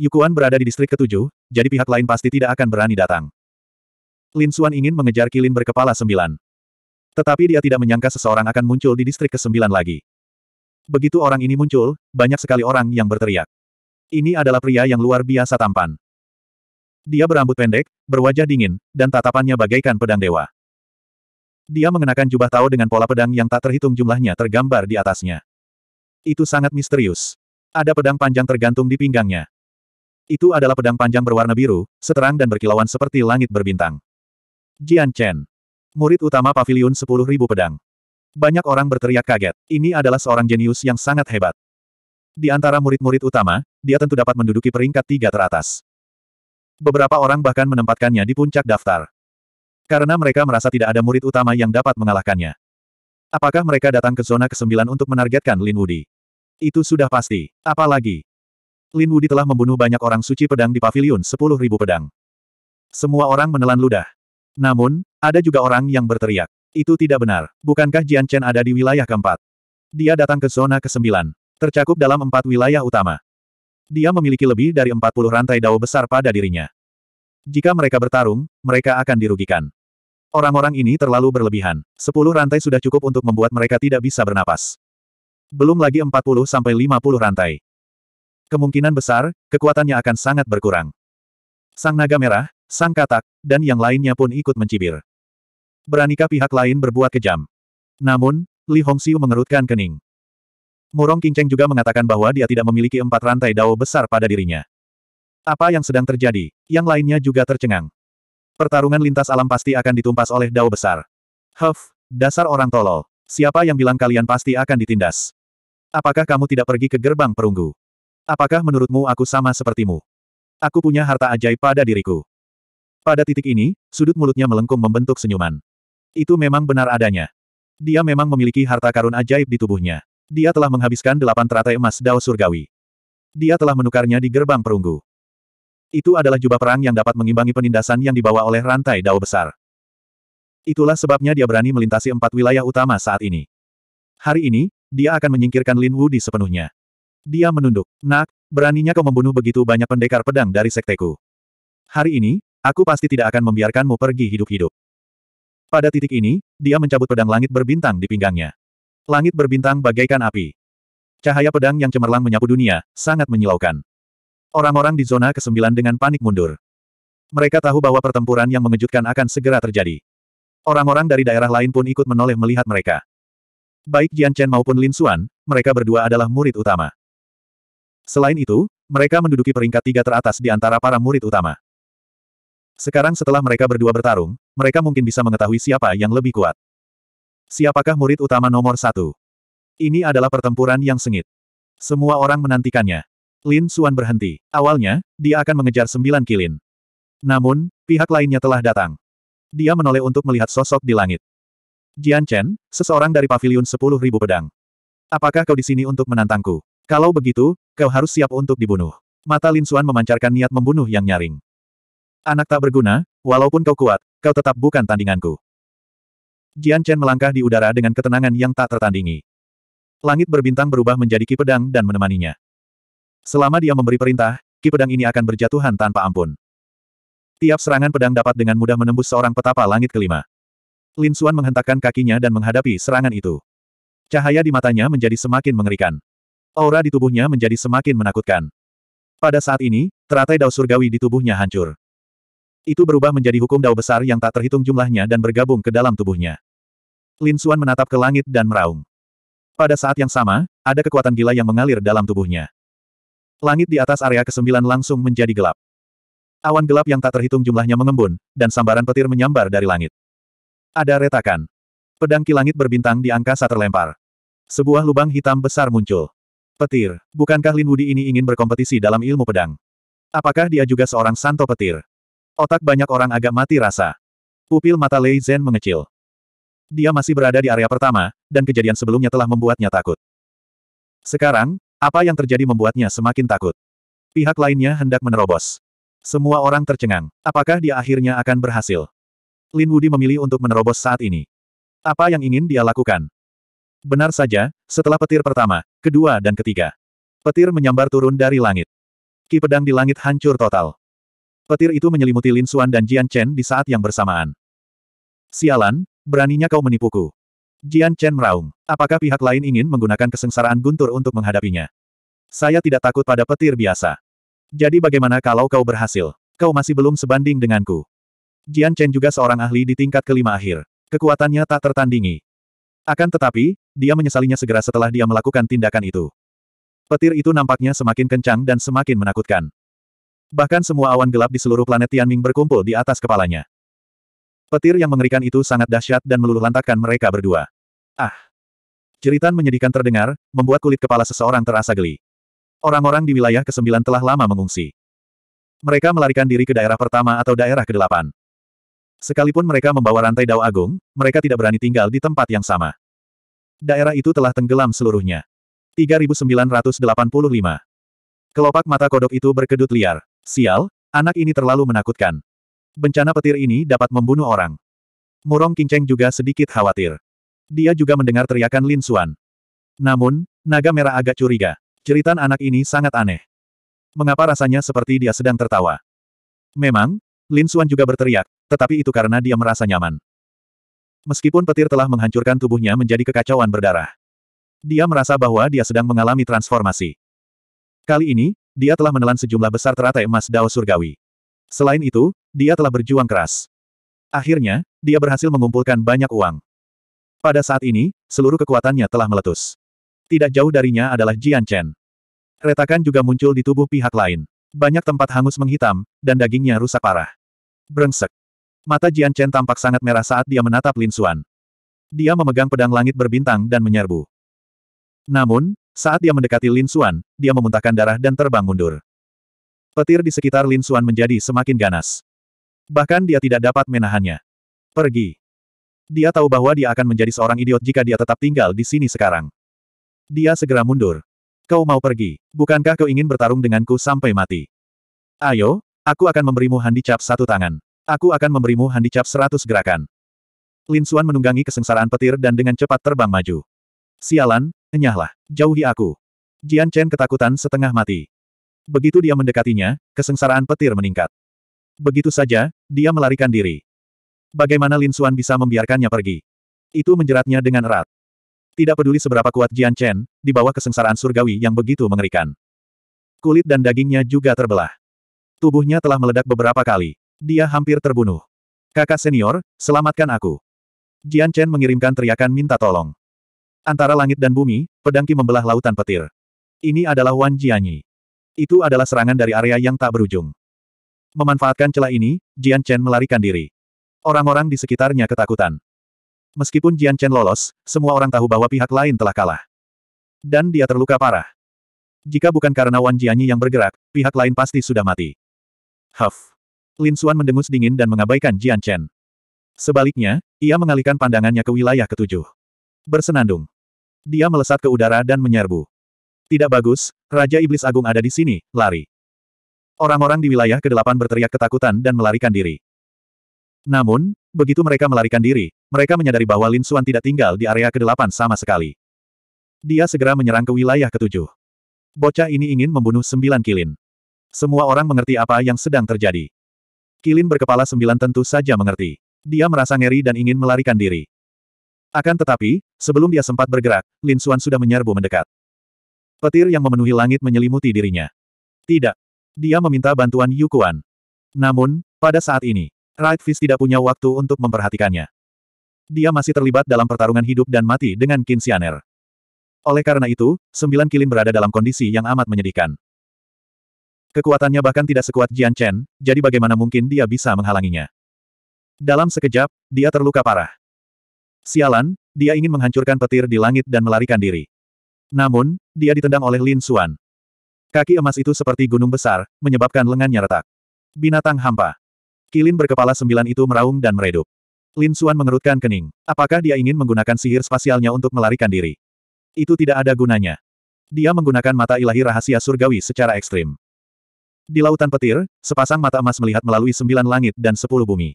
Yukuan berada di distrik ke-7, jadi pihak lain pasti tidak akan berani datang. Lin Suan ingin mengejar Kilin berkepala sembilan. Tetapi dia tidak menyangka seseorang akan muncul di distrik ke-9 lagi. Begitu orang ini muncul, banyak sekali orang yang berteriak. Ini adalah pria yang luar biasa tampan. Dia berambut pendek, berwajah dingin, dan tatapannya bagaikan pedang dewa. Dia mengenakan jubah tao dengan pola pedang yang tak terhitung jumlahnya tergambar di atasnya. Itu sangat misterius. Ada pedang panjang tergantung di pinggangnya. Itu adalah pedang panjang berwarna biru, seterang dan berkilauan seperti langit berbintang. Jian Chen. Murid utama Paviliun 10.000 Pedang. Banyak orang berteriak kaget. Ini adalah seorang jenius yang sangat hebat. Di antara murid-murid utama, dia tentu dapat menduduki peringkat tiga teratas. Beberapa orang bahkan menempatkannya di puncak daftar. Karena mereka merasa tidak ada murid utama yang dapat mengalahkannya. Apakah mereka datang ke zona ke-9 untuk menargetkan Lin Wudi? Itu sudah pasti. Apalagi, Lin Wudi telah membunuh banyak orang suci pedang di pavilion 10.000 pedang. Semua orang menelan ludah. Namun, ada juga orang yang berteriak. Itu tidak benar. Bukankah Jian Chen ada di wilayah keempat? Dia datang ke zona ke-9 tercakup dalam empat wilayah utama. Dia memiliki lebih dari empat puluh rantai dao besar pada dirinya. Jika mereka bertarung, mereka akan dirugikan. Orang-orang ini terlalu berlebihan. Sepuluh rantai sudah cukup untuk membuat mereka tidak bisa bernapas. Belum lagi empat puluh sampai lima puluh rantai. Kemungkinan besar, kekuatannya akan sangat berkurang. Sang naga merah, sang katak, dan yang lainnya pun ikut mencibir. Beranikah pihak lain berbuat kejam? Namun, Li Hongxiu mengerutkan kening. Murong Kinceng juga mengatakan bahwa dia tidak memiliki empat rantai dao besar pada dirinya. Apa yang sedang terjadi? Yang lainnya juga tercengang. Pertarungan lintas alam pasti akan ditumpas oleh dao besar. Huff, dasar orang tolol. Siapa yang bilang kalian pasti akan ditindas? Apakah kamu tidak pergi ke gerbang perunggu? Apakah menurutmu aku sama sepertimu? Aku punya harta ajaib pada diriku. Pada titik ini, sudut mulutnya melengkung membentuk senyuman. Itu memang benar adanya. Dia memang memiliki harta karun ajaib di tubuhnya. Dia telah menghabiskan delapan teratai emas Dao Surgawi. Dia telah menukarnya di gerbang perunggu. Itu adalah jubah perang yang dapat mengimbangi penindasan yang dibawa oleh rantai Dao besar. Itulah sebabnya dia berani melintasi empat wilayah utama saat ini. Hari ini, dia akan menyingkirkan Lin Wu di sepenuhnya. Dia menunduk. Nak, beraninya kau membunuh begitu banyak pendekar pedang dari sekteku. Hari ini, aku pasti tidak akan membiarkanmu pergi hidup-hidup. Pada titik ini, dia mencabut pedang langit berbintang di pinggangnya. Langit berbintang bagaikan api. Cahaya pedang yang cemerlang menyapu dunia, sangat menyilaukan. Orang-orang di zona ke-9 dengan panik mundur. Mereka tahu bahwa pertempuran yang mengejutkan akan segera terjadi. Orang-orang dari daerah lain pun ikut menoleh melihat mereka. Baik Jian Chen maupun Lin Xuan, mereka berdua adalah murid utama. Selain itu, mereka menduduki peringkat tiga teratas di antara para murid utama. Sekarang setelah mereka berdua bertarung, mereka mungkin bisa mengetahui siapa yang lebih kuat. Siapakah murid utama nomor satu? Ini adalah pertempuran yang sengit. Semua orang menantikannya. Lin Suan berhenti. Awalnya, dia akan mengejar sembilan kilin. Namun, pihak lainnya telah datang. Dia menoleh untuk melihat sosok di langit. Jian Chen, seseorang dari pavilion sepuluh ribu pedang. Apakah kau di sini untuk menantangku? Kalau begitu, kau harus siap untuk dibunuh. Mata Lin Suan memancarkan niat membunuh yang nyaring. Anak tak berguna, walaupun kau kuat, kau tetap bukan tandinganku. Jian Chen melangkah di udara dengan ketenangan yang tak tertandingi. Langit berbintang berubah menjadi ki pedang dan menemaninya. Selama dia memberi perintah, ki pedang ini akan berjatuhan tanpa ampun. Tiap serangan pedang dapat dengan mudah menembus seorang petapa langit kelima. Lin Xuan menghentakkan kakinya dan menghadapi serangan itu. Cahaya di matanya menjadi semakin mengerikan. Aura di tubuhnya menjadi semakin menakutkan. Pada saat ini, teratai dao surgawi di tubuhnya hancur. Itu berubah menjadi hukum dao besar yang tak terhitung jumlahnya dan bergabung ke dalam tubuhnya. Lin Xuan menatap ke langit dan meraung. Pada saat yang sama, ada kekuatan gila yang mengalir dalam tubuhnya. Langit di atas area kesembilan langsung menjadi gelap. Awan gelap yang tak terhitung jumlahnya mengembun, dan sambaran petir menyambar dari langit. Ada retakan. Pedang kilangit berbintang di angkasa terlempar. Sebuah lubang hitam besar muncul. Petir, bukankah Lin Wudi ini ingin berkompetisi dalam ilmu pedang? Apakah dia juga seorang santo petir? Otak banyak orang agak mati rasa. Pupil mata Lei Zhen mengecil. Dia masih berada di area pertama, dan kejadian sebelumnya telah membuatnya takut. Sekarang, apa yang terjadi membuatnya semakin takut. Pihak lainnya hendak menerobos. Semua orang tercengang. Apakah dia akhirnya akan berhasil? Lin Wudi memilih untuk menerobos saat ini. Apa yang ingin dia lakukan? Benar saja, setelah petir pertama, kedua dan ketiga. Petir menyambar turun dari langit. Ki pedang di langit hancur total. Petir itu menyelimuti Lin Xuan dan Jian Chen di saat yang bersamaan. Sialan, beraninya kau menipuku. Jian Chen meraung. Apakah pihak lain ingin menggunakan kesengsaraan guntur untuk menghadapinya? Saya tidak takut pada petir biasa. Jadi bagaimana kalau kau berhasil? Kau masih belum sebanding denganku. Jian Chen juga seorang ahli di tingkat kelima akhir. Kekuatannya tak tertandingi. Akan tetapi, dia menyesalinya segera setelah dia melakukan tindakan itu. Petir itu nampaknya semakin kencang dan semakin menakutkan. Bahkan semua awan gelap di seluruh planet Tianming berkumpul di atas kepalanya. Petir yang mengerikan itu sangat dahsyat dan meluluhlantakkan mereka berdua. Ah! Jeritan menyedihkan terdengar, membuat kulit kepala seseorang terasa geli. Orang-orang di wilayah ke-9 telah lama mengungsi. Mereka melarikan diri ke daerah pertama atau daerah ke-8. Sekalipun mereka membawa rantai dao agung, mereka tidak berani tinggal di tempat yang sama. Daerah itu telah tenggelam seluruhnya. 3985. Kelopak mata kodok itu berkedut liar. Sial, anak ini terlalu menakutkan. Bencana petir ini dapat membunuh orang. Murong Kinceng juga sedikit khawatir. Dia juga mendengar teriakan Lin Xuan. Namun, naga merah agak curiga. Ceritan anak ini sangat aneh. Mengapa rasanya seperti dia sedang tertawa? Memang, Lin Xuan juga berteriak, tetapi itu karena dia merasa nyaman. Meskipun petir telah menghancurkan tubuhnya menjadi kekacauan berdarah. Dia merasa bahwa dia sedang mengalami transformasi. Kali ini, dia telah menelan sejumlah besar teratai emas Dao Surgawi. Selain itu, dia telah berjuang keras. Akhirnya, dia berhasil mengumpulkan banyak uang. Pada saat ini, seluruh kekuatannya telah meletus. Tidak jauh darinya adalah Jian Chen. Retakan juga muncul di tubuh pihak lain. Banyak tempat hangus menghitam, dan dagingnya rusak parah. Brengsek. Mata Jian Chen tampak sangat merah saat dia menatap Lin Xuan. Dia memegang pedang langit berbintang dan menyerbu. Namun, saat dia mendekati Lin Xuan, dia memuntahkan darah dan terbang mundur. Petir di sekitar Lin Xuan menjadi semakin ganas. Bahkan dia tidak dapat menahannya. Pergi. Dia tahu bahwa dia akan menjadi seorang idiot jika dia tetap tinggal di sini sekarang. Dia segera mundur. Kau mau pergi, bukankah kau ingin bertarung denganku sampai mati? Ayo, aku akan memberimu handicap satu tangan. Aku akan memberimu handicap seratus gerakan. Lin Xuan menunggangi kesengsaraan petir dan dengan cepat terbang maju. Sialan, enyahlah, jauhi aku. Jian Chen ketakutan setengah mati. Begitu dia mendekatinya, kesengsaraan petir meningkat. Begitu saja, dia melarikan diri. Bagaimana Lin Xuan bisa membiarkannya pergi? Itu menjeratnya dengan erat. Tidak peduli seberapa kuat Jian Chen, di bawah kesengsaraan surgawi yang begitu mengerikan. Kulit dan dagingnya juga terbelah. Tubuhnya telah meledak beberapa kali. Dia hampir terbunuh. Kakak senior, selamatkan aku. Jian Chen mengirimkan teriakan minta tolong. Antara langit dan bumi, pedangki membelah lautan petir. Ini adalah Wan Jianyi. Itu adalah serangan dari area yang tak berujung. Memanfaatkan celah ini, Jian Chen melarikan diri. Orang-orang di sekitarnya ketakutan. Meskipun Jian Chen lolos, semua orang tahu bahwa pihak lain telah kalah. Dan dia terluka parah. Jika bukan karena Wan Jianyi yang bergerak, pihak lain pasti sudah mati. Huff. Lin Xuan mendengus dingin dan mengabaikan Jian Chen. Sebaliknya, ia mengalihkan pandangannya ke wilayah ketujuh. Bersenandung. Dia melesat ke udara dan menyerbu. Tidak bagus, Raja Iblis Agung ada di sini, lari. Orang-orang di wilayah kedelapan berteriak ketakutan dan melarikan diri. Namun, begitu mereka melarikan diri, mereka menyadari bahwa Lin Xuan tidak tinggal di area kedelapan sama sekali. Dia segera menyerang ke wilayah ketujuh. Bocah ini ingin membunuh sembilan kilin. Semua orang mengerti apa yang sedang terjadi. Kilin berkepala sembilan tentu saja mengerti. Dia merasa ngeri dan ingin melarikan diri. Akan tetapi, sebelum dia sempat bergerak, Lin Xuan sudah menyerbu mendekat. Petir yang memenuhi langit menyelimuti dirinya. Tidak. Dia meminta bantuan Yu Kuan. Namun, pada saat ini, Right Fist tidak punya waktu untuk memperhatikannya. Dia masih terlibat dalam pertarungan hidup dan mati dengan Qin Xianer. Oleh karena itu, sembilan kilin berada dalam kondisi yang amat menyedihkan. Kekuatannya bahkan tidak sekuat Jian Chen, jadi bagaimana mungkin dia bisa menghalanginya. Dalam sekejap, dia terluka parah. Sialan, dia ingin menghancurkan petir di langit dan melarikan diri. Namun, dia ditendang oleh Lin Xuan. Kaki emas itu seperti gunung besar, menyebabkan lengannya retak. Binatang hampa. Kilin berkepala sembilan itu meraung dan meredup. Lin Xuan mengerutkan kening. Apakah dia ingin menggunakan sihir spasialnya untuk melarikan diri? Itu tidak ada gunanya. Dia menggunakan mata ilahi rahasia surgawi secara ekstrim. Di lautan petir, sepasang mata emas melihat melalui sembilan langit dan sepuluh bumi.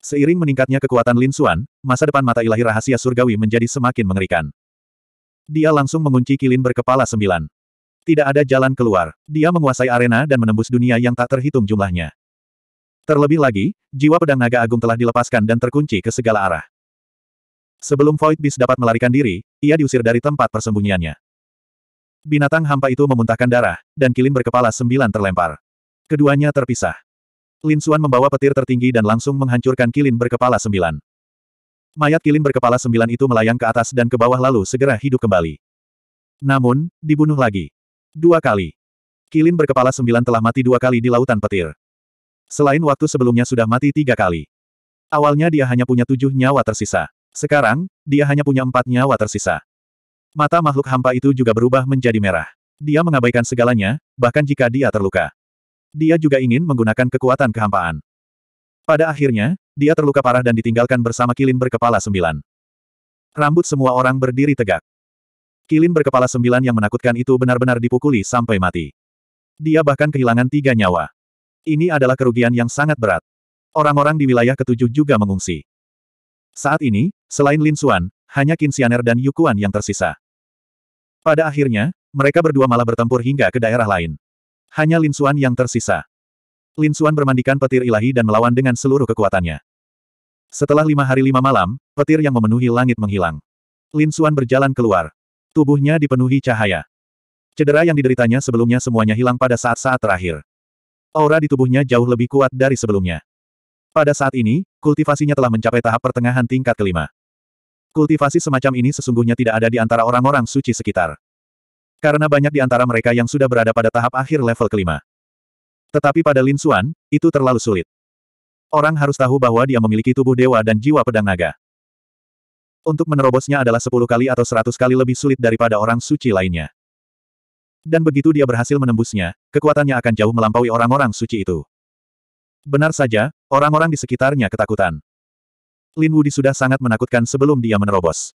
Seiring meningkatnya kekuatan Lin Xuan, masa depan mata ilahi rahasia surgawi menjadi semakin mengerikan. Dia langsung mengunci kilin berkepala sembilan. Tidak ada jalan keluar. Dia menguasai arena dan menembus dunia yang tak terhitung jumlahnya. Terlebih lagi, jiwa pedang naga agung telah dilepaskan dan terkunci ke segala arah. Sebelum Void Beast dapat melarikan diri, ia diusir dari tempat persembunyiannya. Binatang hampa itu memuntahkan darah, dan kilin berkepala sembilan terlempar. Keduanya terpisah. Lin Suan membawa petir tertinggi dan langsung menghancurkan kilin berkepala sembilan. Mayat kilin berkepala sembilan itu melayang ke atas dan ke bawah lalu segera hidup kembali. Namun, dibunuh lagi. Dua kali. Kilin berkepala sembilan telah mati dua kali di lautan petir. Selain waktu sebelumnya sudah mati tiga kali. Awalnya dia hanya punya tujuh nyawa tersisa. Sekarang, dia hanya punya empat nyawa tersisa. Mata makhluk hampa itu juga berubah menjadi merah. Dia mengabaikan segalanya, bahkan jika dia terluka. Dia juga ingin menggunakan kekuatan kehampaan. Pada akhirnya, dia terluka parah dan ditinggalkan bersama Kilin berkepala sembilan. Rambut semua orang berdiri tegak. Kilin berkepala sembilan yang menakutkan itu benar-benar dipukuli sampai mati. Dia bahkan kehilangan tiga nyawa. Ini adalah kerugian yang sangat berat. Orang-orang di wilayah ketujuh juga mengungsi. Saat ini, selain Lin Xuan, hanya Qin Xianer dan Yu Kuan yang tersisa. Pada akhirnya, mereka berdua malah bertempur hingga ke daerah lain. Hanya Lin Xuan yang tersisa. Lin Xuan bermandikan petir ilahi dan melawan dengan seluruh kekuatannya. Setelah lima hari lima malam, petir yang memenuhi langit menghilang. Lin Xuan berjalan keluar. Tubuhnya dipenuhi cahaya. Cedera yang dideritanya sebelumnya semuanya hilang pada saat-saat terakhir. Aura di tubuhnya jauh lebih kuat dari sebelumnya. Pada saat ini, kultivasinya telah mencapai tahap pertengahan tingkat kelima. Kultivasi semacam ini sesungguhnya tidak ada di antara orang-orang suci sekitar. Karena banyak di antara mereka yang sudah berada pada tahap akhir level kelima. Tetapi pada Lin Xuan, itu terlalu sulit. Orang harus tahu bahwa dia memiliki tubuh dewa dan jiwa pedang naga. Untuk menerobosnya adalah sepuluh kali atau seratus kali lebih sulit daripada orang suci lainnya. Dan begitu dia berhasil menembusnya, kekuatannya akan jauh melampaui orang-orang suci itu. Benar saja, orang-orang di sekitarnya ketakutan. Lin Wudi sudah sangat menakutkan sebelum dia menerobos.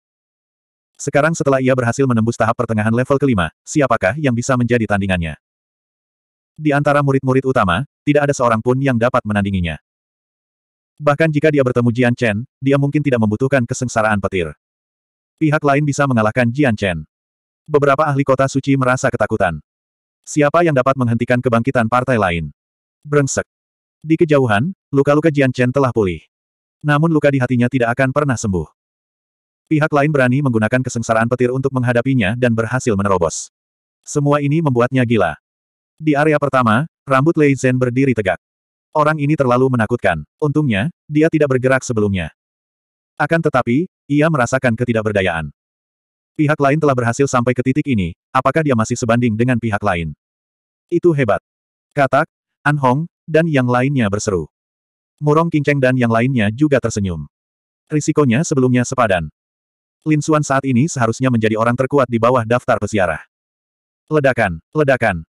Sekarang setelah ia berhasil menembus tahap pertengahan level kelima, siapakah yang bisa menjadi tandingannya? Di antara murid-murid utama, tidak ada seorang pun yang dapat menandinginya. Bahkan jika dia bertemu Jian Chen, dia mungkin tidak membutuhkan kesengsaraan petir. Pihak lain bisa mengalahkan Jian Chen. Beberapa ahli kota suci merasa ketakutan. Siapa yang dapat menghentikan kebangkitan partai lain? Brengsek. Di kejauhan, luka-luka Jian Chen telah pulih. Namun luka di hatinya tidak akan pernah sembuh. Pihak lain berani menggunakan kesengsaraan petir untuk menghadapinya dan berhasil menerobos. Semua ini membuatnya gila. Di area pertama, rambut Lei Zhen berdiri tegak. Orang ini terlalu menakutkan. Untungnya, dia tidak bergerak sebelumnya. Akan tetapi, ia merasakan ketidakberdayaan. Pihak lain telah berhasil sampai ke titik ini, apakah dia masih sebanding dengan pihak lain? Itu hebat. Katak, An Hong, dan yang lainnya berseru. Murong Kinceng dan yang lainnya juga tersenyum. Risikonya sebelumnya sepadan, Lin Suan saat ini seharusnya menjadi orang terkuat di bawah daftar pesiarah. Ledakan, ledakan.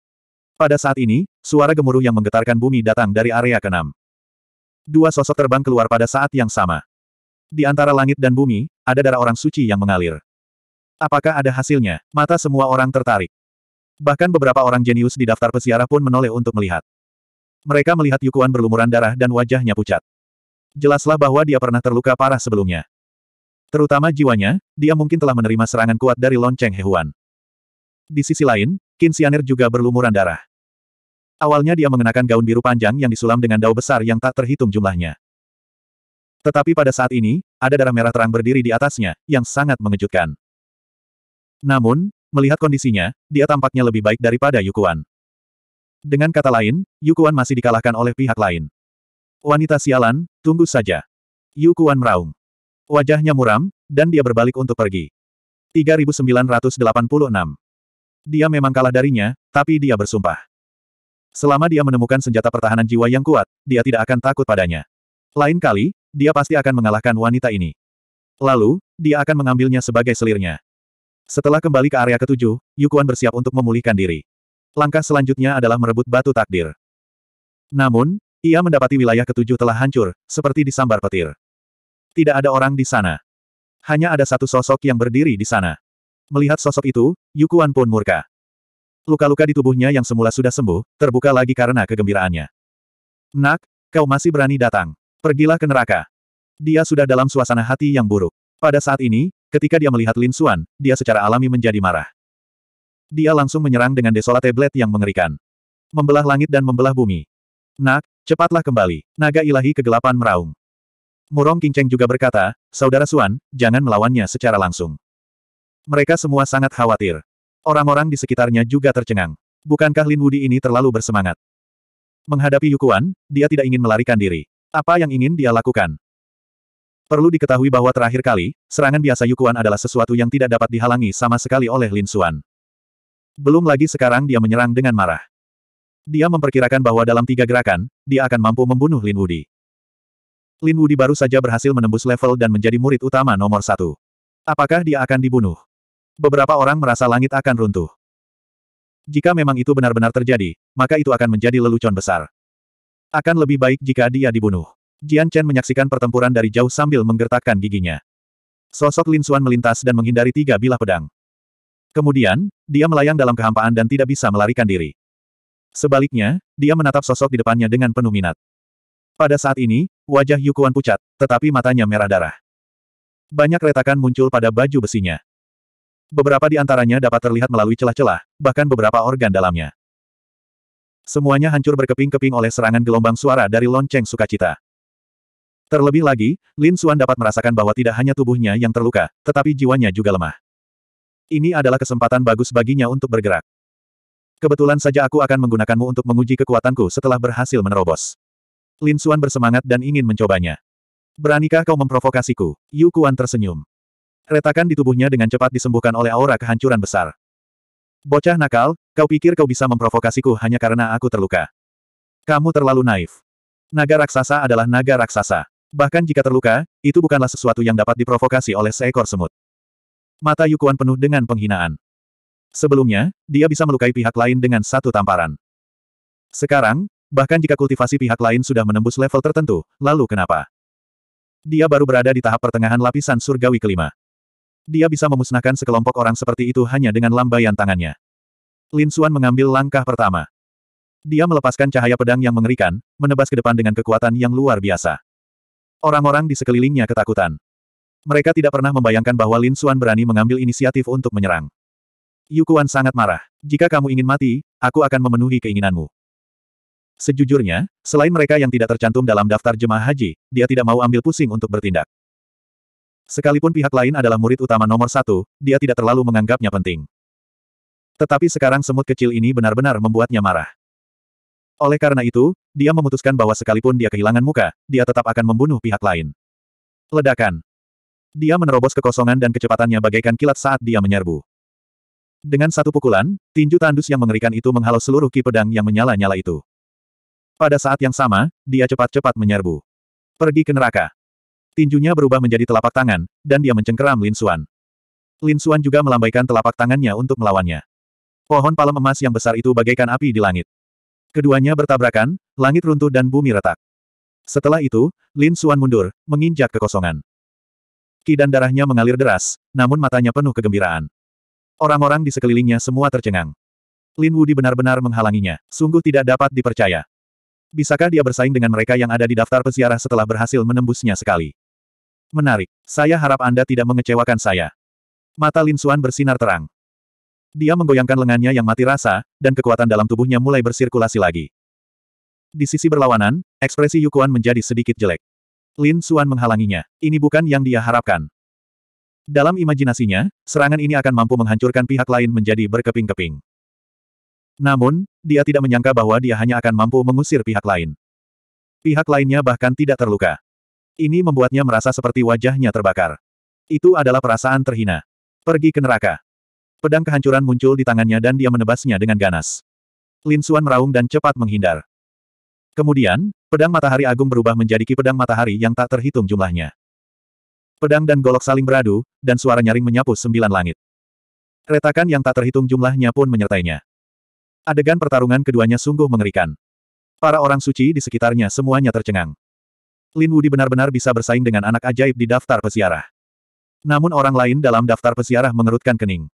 Pada saat ini, suara gemuruh yang menggetarkan bumi datang dari area keenam. Dua sosok terbang keluar pada saat yang sama. Di antara langit dan bumi, ada darah orang suci yang mengalir. Apakah ada hasilnya? Mata semua orang tertarik. Bahkan beberapa orang jenius di daftar pesiarah pun menoleh untuk melihat. Mereka melihat Yukuan berlumuran darah dan wajahnya pucat. Jelaslah bahwa dia pernah terluka parah sebelumnya. Terutama jiwanya, dia mungkin telah menerima serangan kuat dari lonceng Hewan. Di sisi lain, Qin Xianer juga berlumuran darah. Awalnya dia mengenakan gaun biru panjang yang disulam dengan dao besar yang tak terhitung jumlahnya. Tetapi pada saat ini, ada darah merah terang berdiri di atasnya, yang sangat mengejutkan. Namun, melihat kondisinya, dia tampaknya lebih baik daripada Yukuan. Dengan kata lain, Yukuan masih dikalahkan oleh pihak lain. Wanita sialan, tunggu saja. Yukuan meraung. Wajahnya muram, dan dia berbalik untuk pergi. 3986. Dia memang kalah darinya, tapi dia bersumpah. Selama dia menemukan senjata pertahanan jiwa yang kuat, dia tidak akan takut padanya. Lain kali, dia pasti akan mengalahkan wanita ini. Lalu, dia akan mengambilnya sebagai selirnya. Setelah kembali ke area ketujuh, Yukuan bersiap untuk memulihkan diri. Langkah selanjutnya adalah merebut batu takdir. Namun, ia mendapati wilayah ketujuh telah hancur, seperti disambar petir. Tidak ada orang di sana. Hanya ada satu sosok yang berdiri di sana. Melihat sosok itu, Yukuan pun murka. Luka-luka di tubuhnya yang semula sudah sembuh, terbuka lagi karena kegembiraannya. Nak, kau masih berani datang. Pergilah ke neraka. Dia sudah dalam suasana hati yang buruk. Pada saat ini, ketika dia melihat Lin Xuan, dia secara alami menjadi marah. Dia langsung menyerang dengan desolate blade yang mengerikan. Membelah langit dan membelah bumi. Nak, cepatlah kembali. Naga ilahi kegelapan meraung. Murong Kinceng juga berkata, Saudara Suan, jangan melawannya secara langsung. Mereka semua sangat khawatir. Orang-orang di sekitarnya juga tercengang. Bukankah Lin Wudi ini terlalu bersemangat? Menghadapi Yukuan, dia tidak ingin melarikan diri. Apa yang ingin dia lakukan? Perlu diketahui bahwa terakhir kali, serangan biasa Yukuan adalah sesuatu yang tidak dapat dihalangi sama sekali oleh Lin Suan. Belum lagi sekarang dia menyerang dengan marah. Dia memperkirakan bahwa dalam tiga gerakan, dia akan mampu membunuh Lin Wudi. Lin Wudi baru saja berhasil menembus level dan menjadi murid utama nomor satu. Apakah dia akan dibunuh? Beberapa orang merasa langit akan runtuh. Jika memang itu benar-benar terjadi, maka itu akan menjadi lelucon besar. Akan lebih baik jika dia dibunuh. Jian Chen menyaksikan pertempuran dari jauh sambil menggertakkan giginya. Sosok Lin Xuan melintas dan menghindari tiga bilah pedang. Kemudian, dia melayang dalam kehampaan dan tidak bisa melarikan diri. Sebaliknya, dia menatap sosok di depannya dengan penuh minat. Pada saat ini, wajah Yukuan pucat, tetapi matanya merah darah. Banyak retakan muncul pada baju besinya. Beberapa di antaranya dapat terlihat melalui celah-celah, bahkan beberapa organ dalamnya. Semuanya hancur berkeping-keping oleh serangan gelombang suara dari lonceng sukacita. Terlebih lagi, Lin Xuan dapat merasakan bahwa tidak hanya tubuhnya yang terluka, tetapi jiwanya juga lemah. Ini adalah kesempatan bagus baginya untuk bergerak. Kebetulan saja aku akan menggunakanmu untuk menguji kekuatanku setelah berhasil menerobos. Lin Suan bersemangat dan ingin mencobanya. Beranikah kau memprovokasiku? Yu Kuan tersenyum. Retakan di tubuhnya dengan cepat disembuhkan oleh aura kehancuran besar. Bocah nakal, kau pikir kau bisa memprovokasiku hanya karena aku terluka. Kamu terlalu naif. Naga raksasa adalah naga raksasa. Bahkan jika terluka, itu bukanlah sesuatu yang dapat diprovokasi oleh seekor semut. Mata Yukuan penuh dengan penghinaan. Sebelumnya, dia bisa melukai pihak lain dengan satu tamparan. Sekarang, Bahkan jika kultivasi pihak lain sudah menembus level tertentu, lalu kenapa? Dia baru berada di tahap pertengahan lapisan surgawi kelima. Dia bisa memusnahkan sekelompok orang seperti itu hanya dengan lambaian tangannya. Lin Xuan mengambil langkah pertama. Dia melepaskan cahaya pedang yang mengerikan, menebas ke depan dengan kekuatan yang luar biasa. Orang-orang di sekelilingnya ketakutan. Mereka tidak pernah membayangkan bahwa Lin Xuan berani mengambil inisiatif untuk menyerang. Yukuan sangat marah. Jika kamu ingin mati, aku akan memenuhi keinginanmu. Sejujurnya, selain mereka yang tidak tercantum dalam daftar jemaah haji, dia tidak mau ambil pusing untuk bertindak. Sekalipun pihak lain adalah murid utama nomor satu, dia tidak terlalu menganggapnya penting. Tetapi sekarang semut kecil ini benar-benar membuatnya marah. Oleh karena itu, dia memutuskan bahwa sekalipun dia kehilangan muka, dia tetap akan membunuh pihak lain. Ledakan. Dia menerobos kekosongan dan kecepatannya bagaikan kilat saat dia menyerbu. Dengan satu pukulan, tinju tandus yang mengerikan itu menghalau seluruh ki pedang yang menyala-nyala itu. Pada saat yang sama, dia cepat-cepat menyerbu. Pergi ke neraka. Tinjunya berubah menjadi telapak tangan, dan dia mencengkeram Lin Suan. Lin Suan juga melambaikan telapak tangannya untuk melawannya. Pohon palem emas yang besar itu bagaikan api di langit. Keduanya bertabrakan, langit runtuh dan bumi retak. Setelah itu, Lin Suan mundur, menginjak kekosongan. Ki dan darahnya mengalir deras, namun matanya penuh kegembiraan. Orang-orang di sekelilingnya semua tercengang. Lin Wudi benar-benar menghalanginya, sungguh tidak dapat dipercaya. Bisakah dia bersaing dengan mereka yang ada di daftar peziarah setelah berhasil menembusnya sekali? Menarik. Saya harap Anda tidak mengecewakan saya. Mata Lin Xuan bersinar terang. Dia menggoyangkan lengannya yang mati rasa, dan kekuatan dalam tubuhnya mulai bersirkulasi lagi. Di sisi berlawanan, ekspresi Yukuan menjadi sedikit jelek. Lin Xuan menghalanginya. Ini bukan yang dia harapkan. Dalam imajinasinya, serangan ini akan mampu menghancurkan pihak lain menjadi berkeping-keping. Namun, dia tidak menyangka bahwa dia hanya akan mampu mengusir pihak lain. Pihak lainnya bahkan tidak terluka. Ini membuatnya merasa seperti wajahnya terbakar. Itu adalah perasaan terhina. Pergi ke neraka. Pedang kehancuran muncul di tangannya dan dia menebasnya dengan ganas. Lin Xuan meraung dan cepat menghindar. Kemudian, pedang matahari agung berubah menjadi ki pedang matahari yang tak terhitung jumlahnya. Pedang dan golok saling beradu, dan suara nyaring menyapu sembilan langit. Retakan yang tak terhitung jumlahnya pun menyertainya. Adegan pertarungan keduanya sungguh mengerikan. Para orang suci di sekitarnya semuanya tercengang. Lin Wudi benar-benar bisa bersaing dengan anak ajaib di daftar pesiarah. Namun orang lain dalam daftar pesiarah mengerutkan kening.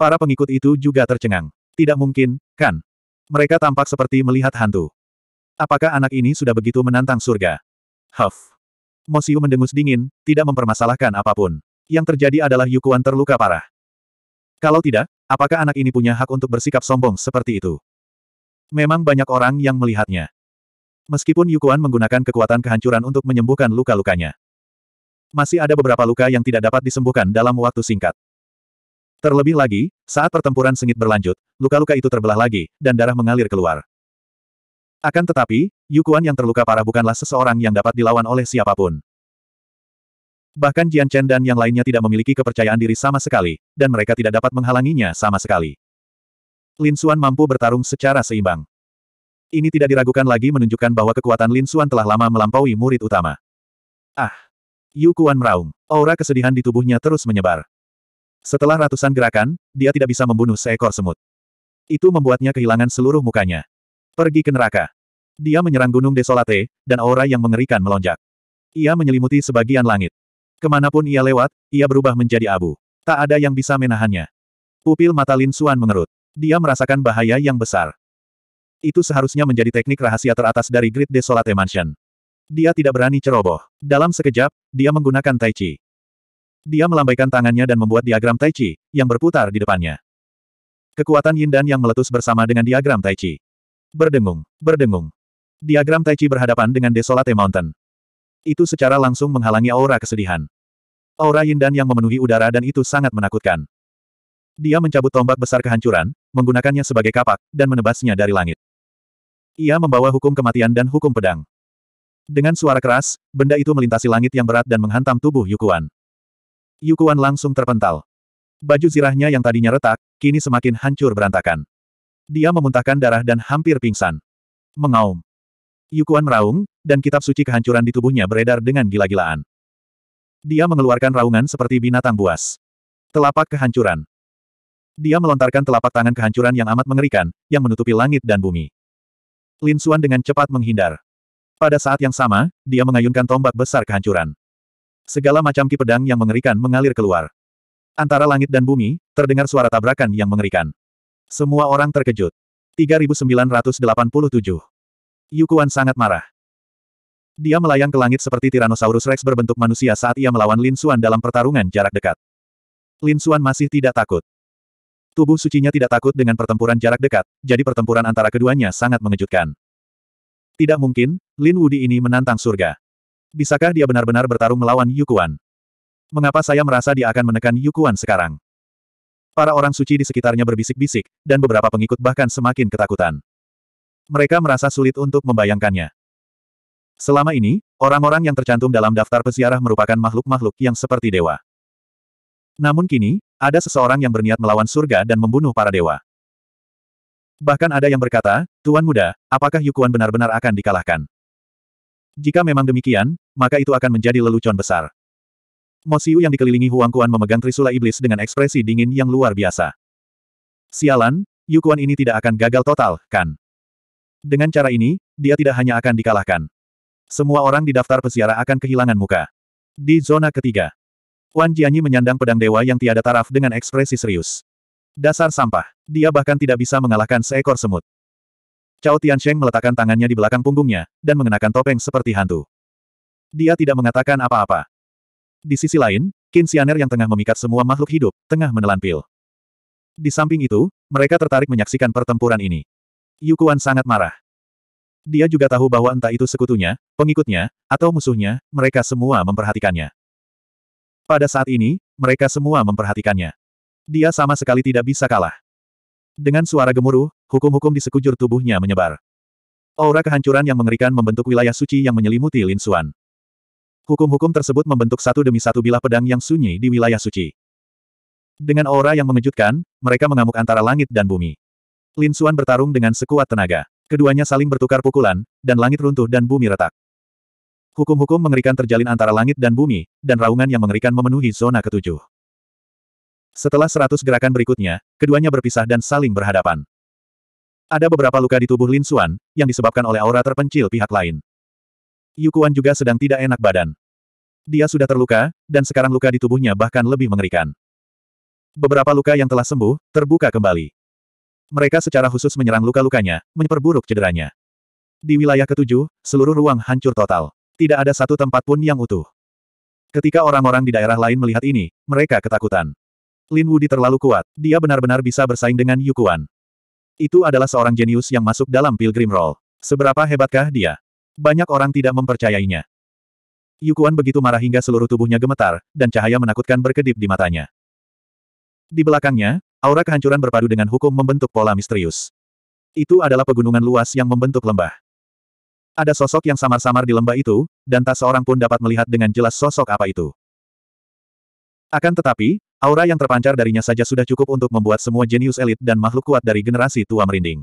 Para pengikut itu juga tercengang. Tidak mungkin, kan? Mereka tampak seperti melihat hantu. Apakah anak ini sudah begitu menantang surga? Huff. Mosiu mendengus dingin, tidak mempermasalahkan apapun. Yang terjadi adalah Yukuan terluka parah. Kalau tidak, Apakah anak ini punya hak untuk bersikap sombong seperti itu? Memang banyak orang yang melihatnya. Meskipun Yukuan menggunakan kekuatan kehancuran untuk menyembuhkan luka-lukanya. Masih ada beberapa luka yang tidak dapat disembuhkan dalam waktu singkat. Terlebih lagi, saat pertempuran sengit berlanjut, luka-luka itu terbelah lagi, dan darah mengalir keluar. Akan tetapi, Yukuan yang terluka parah bukanlah seseorang yang dapat dilawan oleh siapapun. Bahkan Jian Chen dan yang lainnya tidak memiliki kepercayaan diri sama sekali, dan mereka tidak dapat menghalanginya sama sekali. Lin Xuan mampu bertarung secara seimbang. Ini tidak diragukan lagi menunjukkan bahwa kekuatan Lin Xuan telah lama melampaui murid utama. Ah! Yu Kuan meraung. Aura kesedihan di tubuhnya terus menyebar. Setelah ratusan gerakan, dia tidak bisa membunuh seekor semut. Itu membuatnya kehilangan seluruh mukanya. Pergi ke neraka. Dia menyerang gunung desolate, dan aura yang mengerikan melonjak. Ia menyelimuti sebagian langit. Kemanapun ia lewat, ia berubah menjadi abu. Tak ada yang bisa menahannya. Pupil mata Lin Xuan mengerut. Dia merasakan bahaya yang besar. Itu seharusnya menjadi teknik rahasia teratas dari Great Desolate Mansion. Dia tidak berani ceroboh. Dalam sekejap, dia menggunakan Tai Chi. Dia melambaikan tangannya dan membuat diagram Tai Chi, yang berputar di depannya. Kekuatan Yin dan Yang meletus bersama dengan diagram Tai Chi. Berdengung, berdengung. Diagram Tai Chi berhadapan dengan Desolate Mountain. Itu secara langsung menghalangi aura kesedihan. Aura Yin Dan yang memenuhi udara dan itu sangat menakutkan. Dia mencabut tombak besar kehancuran, menggunakannya sebagai kapak, dan menebasnya dari langit. Ia membawa hukum kematian dan hukum pedang. Dengan suara keras, benda itu melintasi langit yang berat dan menghantam tubuh Yukuan. Yukuan langsung terpental. Baju zirahnya yang tadinya retak, kini semakin hancur berantakan. Dia memuntahkan darah dan hampir pingsan. Mengaum. Yukuan meraung, dan kitab suci kehancuran di tubuhnya beredar dengan gila-gilaan. Dia mengeluarkan raungan seperti binatang buas. Telapak kehancuran. Dia melontarkan telapak tangan kehancuran yang amat mengerikan, yang menutupi langit dan bumi. Lin Xuan dengan cepat menghindar. Pada saat yang sama, dia mengayunkan tombak besar kehancuran. Segala macam ki pedang yang mengerikan mengalir keluar. Antara langit dan bumi, terdengar suara tabrakan yang mengerikan. Semua orang terkejut. 3987 Yukuan sangat marah. Dia melayang ke langit seperti Tyrannosaurus Rex berbentuk manusia saat ia melawan Lin Xuan dalam pertarungan jarak dekat. Lin Xuan masih tidak takut. Tubuh sucinya tidak takut dengan pertempuran jarak dekat, jadi pertempuran antara keduanya sangat mengejutkan. Tidak mungkin, Lin Wudi ini menantang surga. Bisakah dia benar-benar bertarung melawan Yukuan? Mengapa saya merasa dia akan menekan Yukuan sekarang? Para orang suci di sekitarnya berbisik-bisik, dan beberapa pengikut bahkan semakin ketakutan. Mereka merasa sulit untuk membayangkannya. Selama ini, orang-orang yang tercantum dalam daftar peziarah merupakan makhluk-makhluk yang seperti dewa. Namun kini, ada seseorang yang berniat melawan surga dan membunuh para dewa. Bahkan ada yang berkata, Tuan Muda, apakah Yukuan benar-benar akan dikalahkan? Jika memang demikian, maka itu akan menjadi lelucon besar. Mosiu yang dikelilingi Huang Kuan memegang trisula iblis dengan ekspresi dingin yang luar biasa. Sialan, Yukuan ini tidak akan gagal total, kan? Dengan cara ini, dia tidak hanya akan dikalahkan. Semua orang di daftar peziarah akan kehilangan muka. Di zona ketiga, Wan Jianyi menyandang pedang dewa yang tiada taraf dengan ekspresi serius. Dasar sampah, dia bahkan tidak bisa mengalahkan seekor semut. Cao Tiansheng meletakkan tangannya di belakang punggungnya, dan mengenakan topeng seperti hantu. Dia tidak mengatakan apa-apa. Di sisi lain, Qin Xianer yang tengah memikat semua makhluk hidup, tengah menelan pil. Di samping itu, mereka tertarik menyaksikan pertempuran ini. Yukuan sangat marah. Dia juga tahu bahwa entah itu sekutunya, pengikutnya, atau musuhnya, mereka semua memperhatikannya. Pada saat ini, mereka semua memperhatikannya. Dia sama sekali tidak bisa kalah. Dengan suara gemuruh, hukum-hukum di sekujur tubuhnya menyebar. Aura kehancuran yang mengerikan membentuk wilayah suci yang menyelimuti Lin Suan. Hukum-hukum tersebut membentuk satu demi satu bilah pedang yang sunyi di wilayah suci. Dengan aura yang mengejutkan, mereka mengamuk antara langit dan bumi. Lin Xuan bertarung dengan sekuat tenaga. Keduanya saling bertukar pukulan, dan langit runtuh dan bumi retak. Hukum-hukum mengerikan terjalin antara langit dan bumi, dan raungan yang mengerikan memenuhi zona ketujuh. Setelah seratus gerakan berikutnya, keduanya berpisah dan saling berhadapan. Ada beberapa luka di tubuh Lin Xuan, yang disebabkan oleh aura terpencil pihak lain. Yukuan juga sedang tidak enak badan. Dia sudah terluka, dan sekarang luka di tubuhnya bahkan lebih mengerikan. Beberapa luka yang telah sembuh, terbuka kembali. Mereka secara khusus menyerang luka-lukanya, menyeperburuk cederanya. Di wilayah ketujuh, seluruh ruang hancur total. Tidak ada satu tempat pun yang utuh. Ketika orang-orang di daerah lain melihat ini, mereka ketakutan. Lin Wudi terlalu kuat, dia benar-benar bisa bersaing dengan Yukuan. Itu adalah seorang jenius yang masuk dalam Pilgrim Roll. Seberapa hebatkah dia? Banyak orang tidak mempercayainya. Yukuan begitu marah hingga seluruh tubuhnya gemetar, dan cahaya menakutkan berkedip di matanya. Di belakangnya, Aura kehancuran berpadu dengan hukum membentuk pola misterius. Itu adalah pegunungan luas yang membentuk lembah. Ada sosok yang samar-samar di lembah itu, dan tak seorang pun dapat melihat dengan jelas sosok apa itu. Akan tetapi, aura yang terpancar darinya saja sudah cukup untuk membuat semua jenius elit dan makhluk kuat dari generasi tua merinding.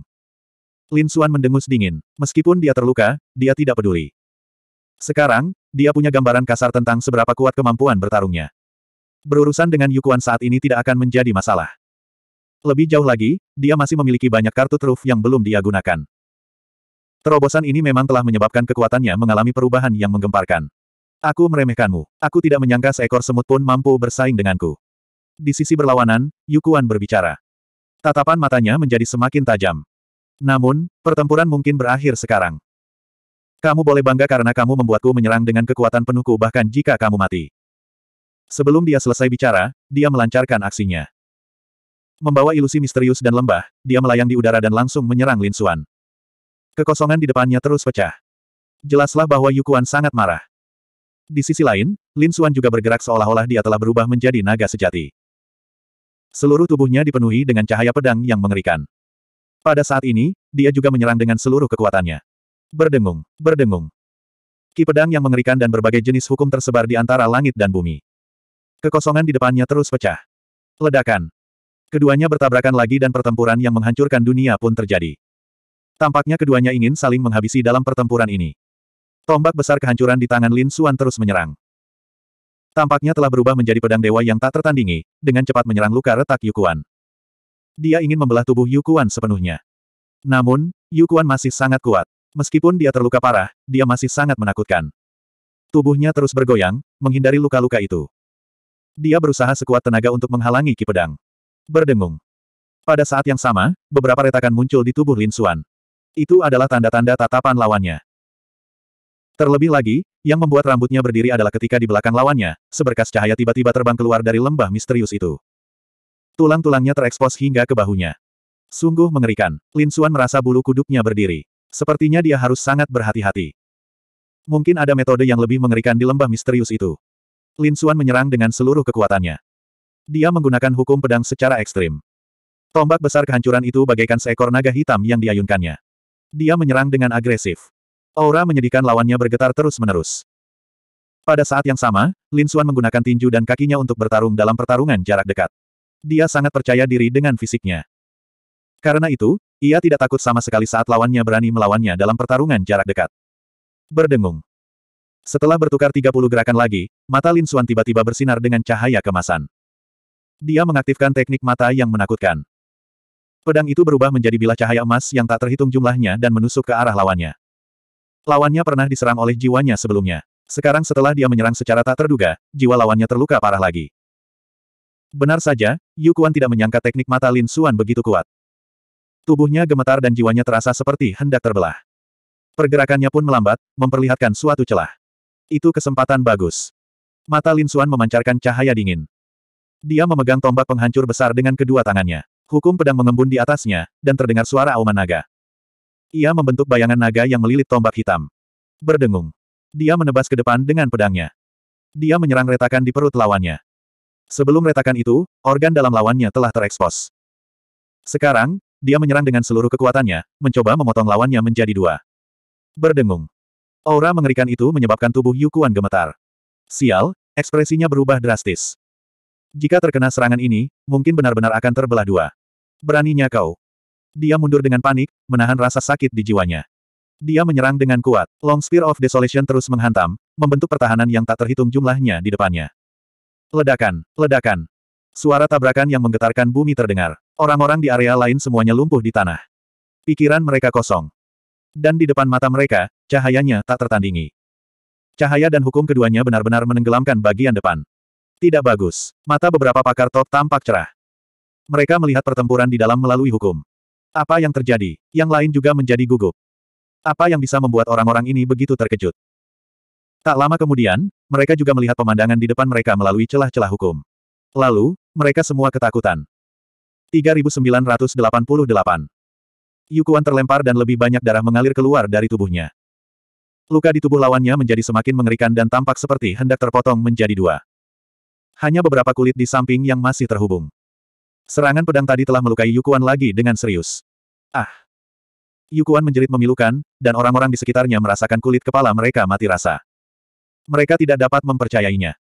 Lin Xuan mendengus dingin. Meskipun dia terluka, dia tidak peduli. Sekarang, dia punya gambaran kasar tentang seberapa kuat kemampuan bertarungnya. Berurusan dengan Yukuan saat ini tidak akan menjadi masalah. Lebih jauh lagi, dia masih memiliki banyak kartu truf yang belum dia gunakan. Terobosan ini memang telah menyebabkan kekuatannya mengalami perubahan yang menggemparkan. Aku meremehkanmu. Aku tidak menyangka seekor semut pun mampu bersaing denganku. Di sisi berlawanan, Yukuan berbicara. Tatapan matanya menjadi semakin tajam. Namun, pertempuran mungkin berakhir sekarang. Kamu boleh bangga karena kamu membuatku menyerang dengan kekuatan penuhku bahkan jika kamu mati. Sebelum dia selesai bicara, dia melancarkan aksinya. Membawa ilusi misterius dan lembah, dia melayang di udara dan langsung menyerang Lin Xuan. Kekosongan di depannya terus pecah. Jelaslah bahwa Yu Yukuan sangat marah. Di sisi lain, Lin Xuan juga bergerak seolah-olah dia telah berubah menjadi naga sejati. Seluruh tubuhnya dipenuhi dengan cahaya pedang yang mengerikan. Pada saat ini, dia juga menyerang dengan seluruh kekuatannya. Berdengung, berdengung. Ki pedang yang mengerikan dan berbagai jenis hukum tersebar di antara langit dan bumi. Kekosongan di depannya terus pecah. Ledakan, Keduanya bertabrakan lagi dan pertempuran yang menghancurkan dunia pun terjadi. Tampaknya keduanya ingin saling menghabisi dalam pertempuran ini. Tombak besar kehancuran di tangan Lin Suan terus menyerang. Tampaknya telah berubah menjadi pedang dewa yang tak tertandingi, dengan cepat menyerang luka retak Yukuan. Dia ingin membelah tubuh Yukuan sepenuhnya. Namun, Yukuan masih sangat kuat. Meskipun dia terluka parah, dia masih sangat menakutkan. Tubuhnya terus bergoyang, menghindari luka-luka itu. Dia berusaha sekuat tenaga untuk menghalangi kipedang. pedang. Berdengung. Pada saat yang sama, beberapa retakan muncul di tubuh Lin Xuan. Itu adalah tanda-tanda tatapan lawannya. Terlebih lagi, yang membuat rambutnya berdiri adalah ketika di belakang lawannya, seberkas cahaya tiba-tiba terbang keluar dari lembah misterius itu. Tulang-tulangnya terekspos hingga ke bahunya. Sungguh mengerikan, Lin Xuan merasa bulu kuduknya berdiri. Sepertinya dia harus sangat berhati-hati. Mungkin ada metode yang lebih mengerikan di lembah misterius itu. Lin Xuan menyerang dengan seluruh kekuatannya. Dia menggunakan hukum pedang secara ekstrim. Tombak besar kehancuran itu bagaikan seekor naga hitam yang diayunkannya. Dia menyerang dengan agresif. Aura menyedihkan lawannya bergetar terus-menerus. Pada saat yang sama, Lin Xuan menggunakan tinju dan kakinya untuk bertarung dalam pertarungan jarak dekat. Dia sangat percaya diri dengan fisiknya. Karena itu, ia tidak takut sama sekali saat lawannya berani melawannya dalam pertarungan jarak dekat. Berdengung. Setelah bertukar 30 gerakan lagi, mata Lin Xuan tiba-tiba bersinar dengan cahaya kemasan. Dia mengaktifkan teknik mata yang menakutkan. Pedang itu berubah menjadi bilah cahaya emas yang tak terhitung jumlahnya dan menusuk ke arah lawannya. Lawannya pernah diserang oleh jiwanya sebelumnya. Sekarang setelah dia menyerang secara tak terduga, jiwa lawannya terluka parah lagi. Benar saja, Yu Kuan tidak menyangka teknik mata Lin Xuan begitu kuat. Tubuhnya gemetar dan jiwanya terasa seperti hendak terbelah. Pergerakannya pun melambat, memperlihatkan suatu celah. Itu kesempatan bagus. Mata Lin Xuan memancarkan cahaya dingin. Dia memegang tombak penghancur besar dengan kedua tangannya. Hukum pedang mengembun di atasnya, dan terdengar suara auman naga. Ia membentuk bayangan naga yang melilit tombak hitam. Berdengung. Dia menebas ke depan dengan pedangnya. Dia menyerang retakan di perut lawannya. Sebelum retakan itu, organ dalam lawannya telah terekspos. Sekarang, dia menyerang dengan seluruh kekuatannya, mencoba memotong lawannya menjadi dua. Berdengung. Aura mengerikan itu menyebabkan tubuh Yukuan gemetar. Sial, ekspresinya berubah drastis. Jika terkena serangan ini, mungkin benar-benar akan terbelah dua. Beraninya kau. Dia mundur dengan panik, menahan rasa sakit di jiwanya. Dia menyerang dengan kuat. Long Spear of Desolation terus menghantam, membentuk pertahanan yang tak terhitung jumlahnya di depannya. Ledakan, ledakan. Suara tabrakan yang menggetarkan bumi terdengar. Orang-orang di area lain semuanya lumpuh di tanah. Pikiran mereka kosong. Dan di depan mata mereka, cahayanya tak tertandingi. Cahaya dan hukum keduanya benar-benar menenggelamkan bagian depan. Tidak bagus. Mata beberapa pakar top tampak cerah. Mereka melihat pertempuran di dalam melalui hukum. Apa yang terjadi? Yang lain juga menjadi gugup. Apa yang bisa membuat orang-orang ini begitu terkejut? Tak lama kemudian, mereka juga melihat pemandangan di depan mereka melalui celah-celah hukum. Lalu, mereka semua ketakutan. 3988 Yukuan terlempar dan lebih banyak darah mengalir keluar dari tubuhnya. Luka di tubuh lawannya menjadi semakin mengerikan dan tampak seperti hendak terpotong menjadi dua. Hanya beberapa kulit di samping yang masih terhubung. Serangan pedang tadi telah melukai Yukuan lagi dengan serius. Ah! Yukuan menjerit memilukan, dan orang-orang di sekitarnya merasakan kulit kepala mereka mati rasa. Mereka tidak dapat mempercayainya.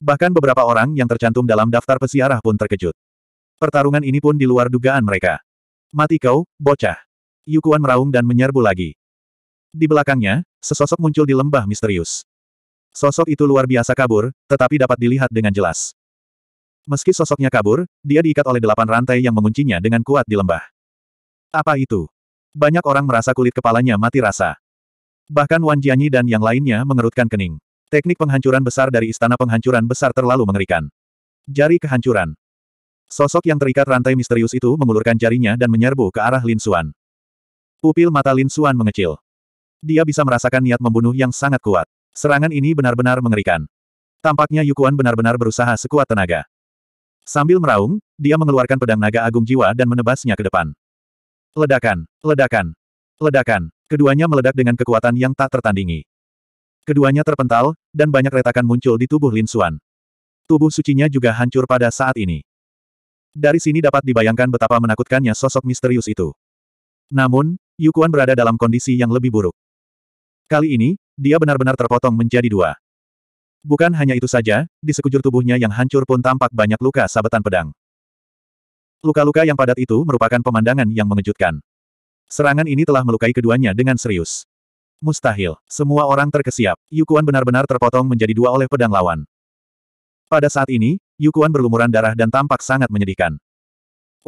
Bahkan beberapa orang yang tercantum dalam daftar pesiarah pun terkejut. Pertarungan ini pun di luar dugaan mereka. Mati kau, bocah. Yukuan meraung dan menyerbu lagi. Di belakangnya, sesosok muncul di lembah misterius. Sosok itu luar biasa kabur, tetapi dapat dilihat dengan jelas. Meski sosoknya kabur, dia diikat oleh delapan rantai yang menguncinya dengan kuat di lembah. Apa itu? Banyak orang merasa kulit kepalanya mati rasa. Bahkan Wan Jianyi dan yang lainnya mengerutkan kening. Teknik penghancuran besar dari istana penghancuran besar terlalu mengerikan. Jari kehancuran. Sosok yang terikat rantai misterius itu mengulurkan jarinya dan menyerbu ke arah Lin Xuan. Pupil mata Lin Xuan mengecil. Dia bisa merasakan niat membunuh yang sangat kuat. Serangan ini benar-benar mengerikan. Tampaknya Yukuan benar-benar berusaha sekuat tenaga. Sambil meraung, dia mengeluarkan pedang naga agung jiwa dan menebasnya ke depan. Ledakan, ledakan, ledakan. Keduanya meledak dengan kekuatan yang tak tertandingi. Keduanya terpental, dan banyak retakan muncul di tubuh Lin Xuan. Tubuh sucinya juga hancur pada saat ini. Dari sini dapat dibayangkan betapa menakutkannya sosok misterius itu. Namun, Yukuan berada dalam kondisi yang lebih buruk. Kali ini, dia benar-benar terpotong menjadi dua. Bukan hanya itu saja, di sekujur tubuhnya yang hancur pun tampak banyak luka sabetan pedang. Luka-luka yang padat itu merupakan pemandangan yang mengejutkan. Serangan ini telah melukai keduanya dengan serius. Mustahil, semua orang terkesiap. Yukuan benar-benar terpotong menjadi dua oleh pedang lawan. Pada saat ini, Yukuan berlumuran darah dan tampak sangat menyedihkan.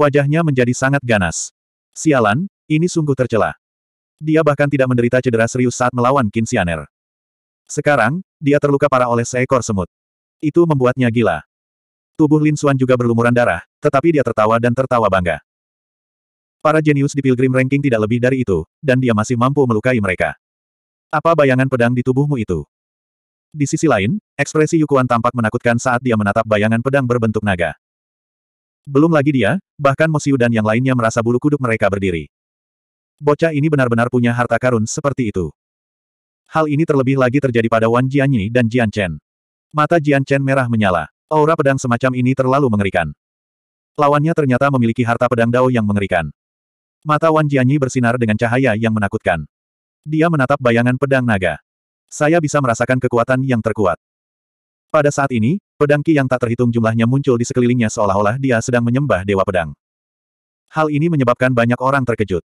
Wajahnya menjadi sangat ganas. Sialan, ini sungguh tercela. Dia bahkan tidak menderita cedera serius saat melawan Kinsianer. Sekarang, dia terluka parah oleh seekor semut. Itu membuatnya gila. Tubuh Lin Xuan juga berlumuran darah, tetapi dia tertawa dan tertawa bangga. Para jenius di Pilgrim Ranking tidak lebih dari itu, dan dia masih mampu melukai mereka. Apa bayangan pedang di tubuhmu itu? Di sisi lain, ekspresi Yukuan tampak menakutkan saat dia menatap bayangan pedang berbentuk naga. Belum lagi dia, bahkan Mosiu dan yang lainnya merasa bulu kuduk mereka berdiri. Bocah ini benar-benar punya harta karun seperti itu. Hal ini terlebih lagi terjadi pada Wan Jianyi dan Jian Chen. Mata Jian Chen merah menyala. Aura pedang semacam ini terlalu mengerikan. Lawannya ternyata memiliki harta pedang Dao yang mengerikan. Mata Wan Jianyi bersinar dengan cahaya yang menakutkan. Dia menatap bayangan pedang naga. Saya bisa merasakan kekuatan yang terkuat. Pada saat ini, pedang ki yang tak terhitung jumlahnya muncul di sekelilingnya seolah-olah dia sedang menyembah Dewa Pedang. Hal ini menyebabkan banyak orang terkejut.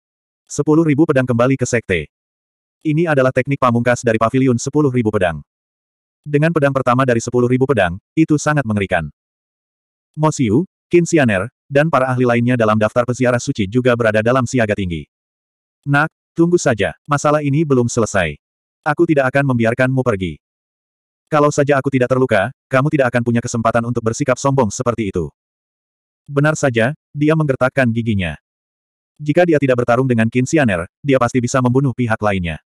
Sepuluh ribu pedang kembali ke sekte. Ini adalah teknik pamungkas dari pavilion sepuluh ribu pedang. Dengan pedang pertama dari sepuluh ribu pedang, itu sangat mengerikan. Mosiu, Kinsianer, dan para ahli lainnya dalam daftar peziarah suci juga berada dalam siaga tinggi. Nak, tunggu saja, masalah ini belum selesai. Aku tidak akan membiarkanmu pergi. Kalau saja aku tidak terluka, kamu tidak akan punya kesempatan untuk bersikap sombong seperti itu. Benar saja, dia menggertakkan giginya. Jika dia tidak bertarung dengan Qin Xianer, dia pasti bisa membunuh pihak lainnya.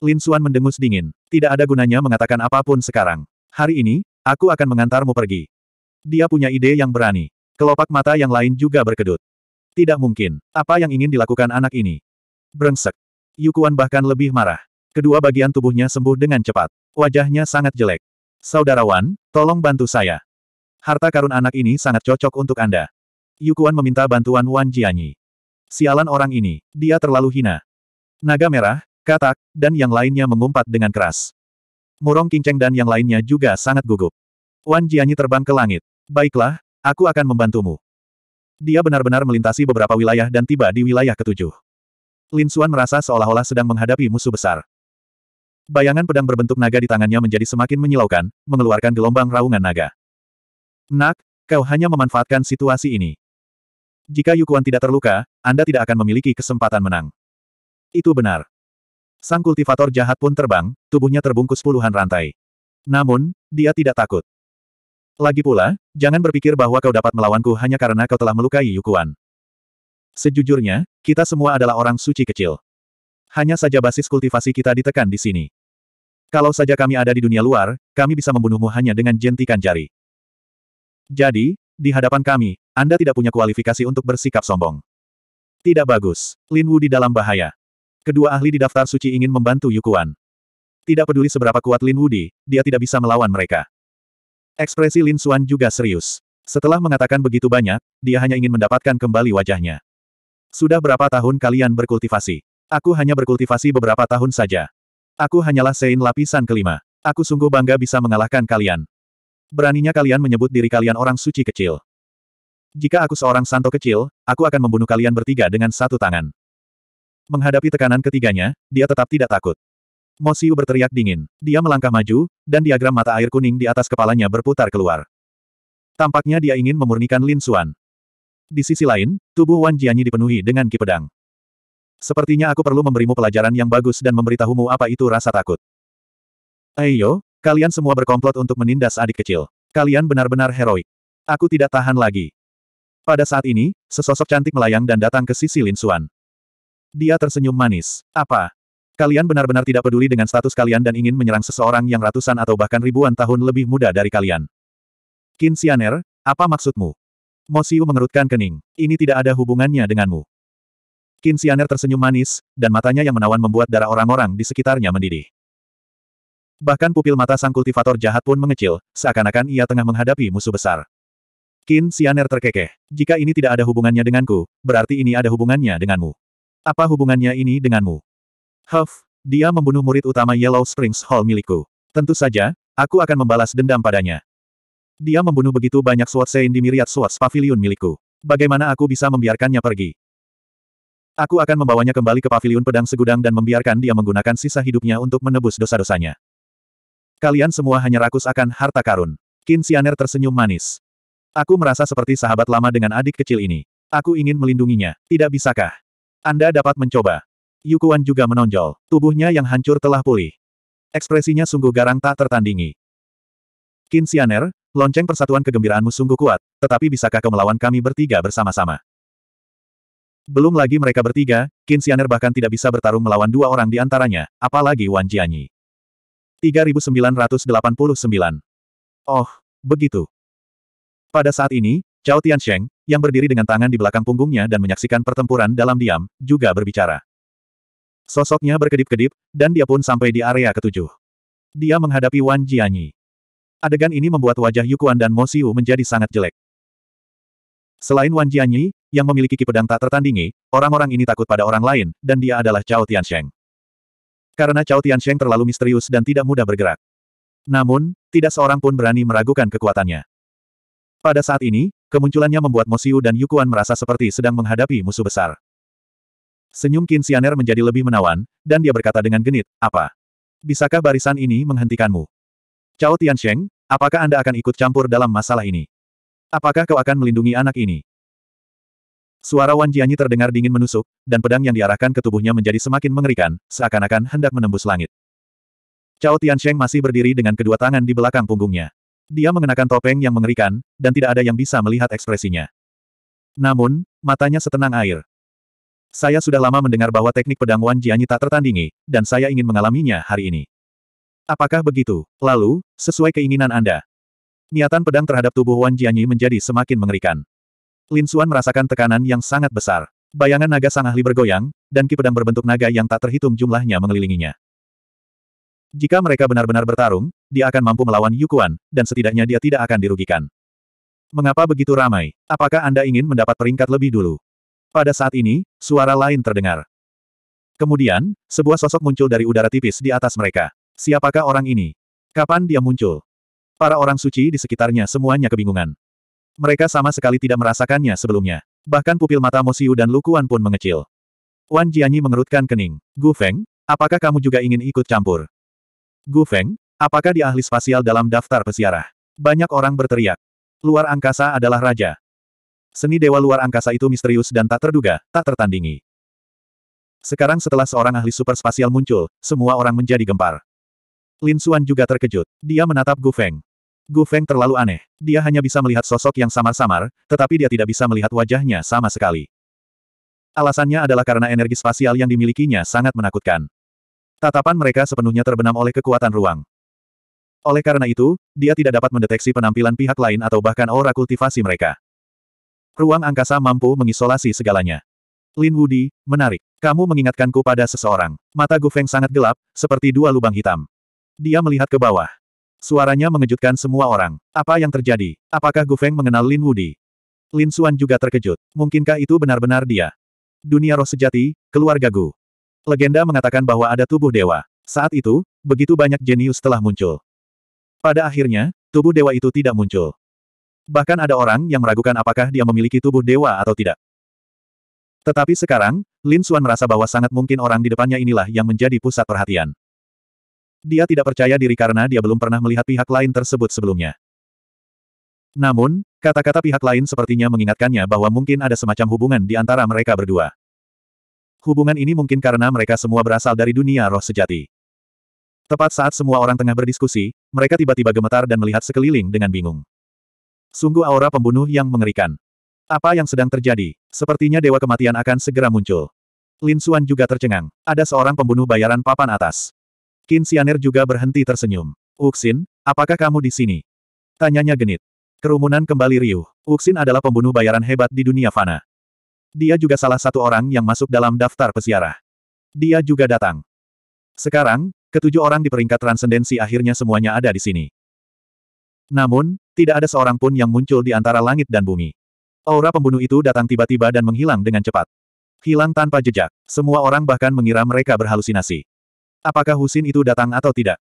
Lin Xuan mendengus dingin. Tidak ada gunanya mengatakan apapun sekarang. Hari ini, aku akan mengantarmu pergi. Dia punya ide yang berani. Kelopak mata yang lain juga berkedut. Tidak mungkin. Apa yang ingin dilakukan anak ini? Brengsek. Yukuan bahkan lebih marah. Kedua bagian tubuhnya sembuh dengan cepat. Wajahnya sangat jelek. Saudara Wan, tolong bantu saya. Harta karun anak ini sangat cocok untuk Anda. Yukuan meminta bantuan Wan Jianyi. Sialan orang ini, dia terlalu hina. Naga merah, katak, dan yang lainnya mengumpat dengan keras. Murong Kinceng dan yang lainnya juga sangat gugup. Wan Jianyi terbang ke langit. Baiklah, aku akan membantumu. Dia benar-benar melintasi beberapa wilayah dan tiba di wilayah ketujuh. Lin Xuan merasa seolah-olah sedang menghadapi musuh besar. Bayangan pedang berbentuk naga di tangannya menjadi semakin menyilaukan, mengeluarkan gelombang raungan naga. Nak, kau hanya memanfaatkan situasi ini. Jika Yukuan tidak terluka, Anda tidak akan memiliki kesempatan menang. Itu benar. Sang kultivator jahat pun terbang, tubuhnya terbungkus puluhan rantai. Namun, dia tidak takut. Lagi pula, jangan berpikir bahwa kau dapat melawanku hanya karena kau telah melukai Yukuan. Sejujurnya, kita semua adalah orang suci kecil. Hanya saja basis kultivasi kita ditekan di sini. Kalau saja kami ada di dunia luar, kami bisa membunuhmu hanya dengan jentikan jari. Jadi, di hadapan kami, Anda tidak punya kualifikasi untuk bersikap sombong. Tidak bagus. Lin Wu di dalam bahaya. Kedua ahli di daftar suci ingin membantu Yukuan. Tidak peduli seberapa kuat Lin Wu di, dia tidak bisa melawan mereka. Ekspresi Lin Xuan juga serius. Setelah mengatakan begitu banyak, dia hanya ingin mendapatkan kembali wajahnya. Sudah berapa tahun kalian berkultivasi? Aku hanya berkultivasi beberapa tahun saja. Aku hanyalah Sein lapisan kelima. Aku sungguh bangga bisa mengalahkan kalian. Beraninya kalian menyebut diri kalian orang suci kecil. Jika aku seorang santo kecil, aku akan membunuh kalian bertiga dengan satu tangan. Menghadapi tekanan ketiganya, dia tetap tidak takut. Mosiu berteriak dingin. Dia melangkah maju, dan diagram mata air kuning di atas kepalanya berputar keluar. Tampaknya dia ingin memurnikan Lin Xuan. Di sisi lain, tubuh Wan Jianyi dipenuhi dengan ki pedang. Sepertinya aku perlu memberimu pelajaran yang bagus dan memberitahumu apa itu rasa takut. Ayo, Kalian semua berkomplot untuk menindas adik kecil. Kalian benar-benar heroik. Aku tidak tahan lagi. Pada saat ini, sesosok cantik melayang dan datang ke sisi Lin Xuan. Dia tersenyum manis. Apa? Kalian benar-benar tidak peduli dengan status kalian dan ingin menyerang seseorang yang ratusan atau bahkan ribuan tahun lebih muda dari kalian. Qin Xianer, apa maksudmu? Mo Xiu mengerutkan kening. Ini tidak ada hubungannya denganmu. Qin Xianer tersenyum manis, dan matanya yang menawan membuat darah orang-orang di sekitarnya mendidih. Bahkan pupil mata sang kultivator jahat pun mengecil, seakan-akan ia tengah menghadapi musuh besar. Qin Xianer terkekeh. Jika ini tidak ada hubungannya denganku, berarti ini ada hubungannya denganmu. Apa hubungannya ini denganmu? Huff, dia membunuh murid utama Yellow Springs Hall milikku. Tentu saja, aku akan membalas dendam padanya. Dia membunuh begitu banyak SWAT Sein di Myriad SWAT Pavilion milikku. Bagaimana aku bisa membiarkannya pergi? Aku akan membawanya kembali ke pavilion pedang segudang dan membiarkan dia menggunakan sisa hidupnya untuk menebus dosa-dosanya. Kalian semua hanya rakus akan harta karun. Qin Xianer tersenyum manis. Aku merasa seperti sahabat lama dengan adik kecil ini. Aku ingin melindunginya. Tidak bisakah? Anda dapat mencoba. Yukuan juga menonjol. Tubuhnya yang hancur telah pulih. Ekspresinya sungguh garang tak tertandingi. Qin Xianer, lonceng persatuan kegembiraanmu sungguh kuat, tetapi bisakah kau melawan kami bertiga bersama-sama? Belum lagi mereka bertiga, Qin Xianer bahkan tidak bisa bertarung melawan dua orang di antaranya, apalagi Wan Jianyi. 3989. Oh, begitu. Pada saat ini, Cao Tiansheng, yang berdiri dengan tangan di belakang punggungnya dan menyaksikan pertempuran dalam diam, juga berbicara. Sosoknya berkedip-kedip, dan dia pun sampai di area ketujuh. Dia menghadapi Wan Jianyi. Adegan ini membuat wajah Yukuan dan Mo Xiu menjadi sangat jelek. Selain Wan Jianyi, yang memiliki kipedang tak tertandingi, orang-orang ini takut pada orang lain, dan dia adalah Cao Tiansheng. Karena Cao Tiansheng terlalu misterius dan tidak mudah bergerak. Namun, tidak seorang pun berani meragukan kekuatannya. Pada saat ini, kemunculannya membuat Mosiu dan Yukuan merasa seperti sedang menghadapi musuh besar. Senyum Qin Xianer menjadi lebih menawan, dan dia berkata dengan genit, apa? Bisakah barisan ini menghentikanmu? Cao Tiansheng, apakah Anda akan ikut campur dalam masalah ini? Apakah kau akan melindungi anak ini? Suara Wan Jianyi terdengar dingin menusuk, dan pedang yang diarahkan ke tubuhnya menjadi semakin mengerikan, seakan-akan hendak menembus langit. Cao Tiansheng masih berdiri dengan kedua tangan di belakang punggungnya. Dia mengenakan topeng yang mengerikan, dan tidak ada yang bisa melihat ekspresinya. Namun, matanya setenang air. Saya sudah lama mendengar bahwa teknik pedang Wan Jianyi tak tertandingi, dan saya ingin mengalaminya hari ini. Apakah begitu? Lalu, sesuai keinginan Anda. Niatan pedang terhadap tubuh Wan Jianyi menjadi semakin mengerikan. Lin Suan merasakan tekanan yang sangat besar. Bayangan naga sang ahli bergoyang, dan ki pedang berbentuk naga yang tak terhitung jumlahnya mengelilinginya. Jika mereka benar-benar bertarung, dia akan mampu melawan Yukuan, dan setidaknya dia tidak akan dirugikan. Mengapa begitu ramai? Apakah Anda ingin mendapat peringkat lebih dulu? Pada saat ini, suara lain terdengar. Kemudian, sebuah sosok muncul dari udara tipis di atas mereka. Siapakah orang ini? Kapan dia muncul? Para orang suci di sekitarnya semuanya kebingungan. Mereka sama sekali tidak merasakannya sebelumnya. Bahkan pupil mata Mosiu dan Lukuan pun mengecil. Wan Jianyi mengerutkan kening. Gu Feng, apakah kamu juga ingin ikut campur? Gu Feng, apakah di ahli spasial dalam daftar pesiarah? Banyak orang berteriak. Luar angkasa adalah raja. Seni dewa luar angkasa itu misterius dan tak terduga, tak tertandingi. Sekarang setelah seorang ahli super spasial muncul, semua orang menjadi gempar. Lin Suan juga terkejut. Dia menatap Gu Feng. Gu Feng terlalu aneh. Dia hanya bisa melihat sosok yang samar-samar, tetapi dia tidak bisa melihat wajahnya sama sekali. Alasannya adalah karena energi spasial yang dimilikinya sangat menakutkan. Tatapan mereka sepenuhnya terbenam oleh kekuatan ruang. Oleh karena itu, dia tidak dapat mendeteksi penampilan pihak lain atau bahkan aura kultivasi mereka. Ruang angkasa mampu mengisolasi segalanya. Lin Wudi, menarik. Kamu mengingatkanku pada seseorang. Mata Gu Feng sangat gelap, seperti dua lubang hitam. Dia melihat ke bawah. Suaranya mengejutkan semua orang. Apa yang terjadi? Apakah Gu Feng mengenal Lin Wudi? Lin Xuan juga terkejut. Mungkinkah itu benar-benar dia? Dunia roh sejati, keluarga Gu. Legenda mengatakan bahwa ada tubuh dewa. Saat itu, begitu banyak jenius telah muncul. Pada akhirnya, tubuh dewa itu tidak muncul. Bahkan ada orang yang meragukan apakah dia memiliki tubuh dewa atau tidak. Tetapi sekarang, Lin Xuan merasa bahwa sangat mungkin orang di depannya inilah yang menjadi pusat perhatian. Dia tidak percaya diri karena dia belum pernah melihat pihak lain tersebut sebelumnya. Namun, kata-kata pihak lain sepertinya mengingatkannya bahwa mungkin ada semacam hubungan di antara mereka berdua. Hubungan ini mungkin karena mereka semua berasal dari dunia roh sejati. Tepat saat semua orang tengah berdiskusi, mereka tiba-tiba gemetar dan melihat sekeliling dengan bingung. Sungguh aura pembunuh yang mengerikan. Apa yang sedang terjadi? Sepertinya dewa kematian akan segera muncul. Lin Suan juga tercengang. Ada seorang pembunuh bayaran papan atas. Qin Xianer juga berhenti tersenyum. Uxin, apakah kamu di sini? Tanyanya genit. Kerumunan kembali riuh. Uxin adalah pembunuh bayaran hebat di dunia fana. Dia juga salah satu orang yang masuk dalam daftar peziarah. Dia juga datang. Sekarang, ketujuh orang di peringkat transendensi akhirnya semuanya ada di sini. Namun, tidak ada seorang pun yang muncul di antara langit dan bumi. Aura pembunuh itu datang tiba-tiba dan menghilang dengan cepat. Hilang tanpa jejak, semua orang bahkan mengira mereka berhalusinasi. Apakah Husin itu datang atau tidak?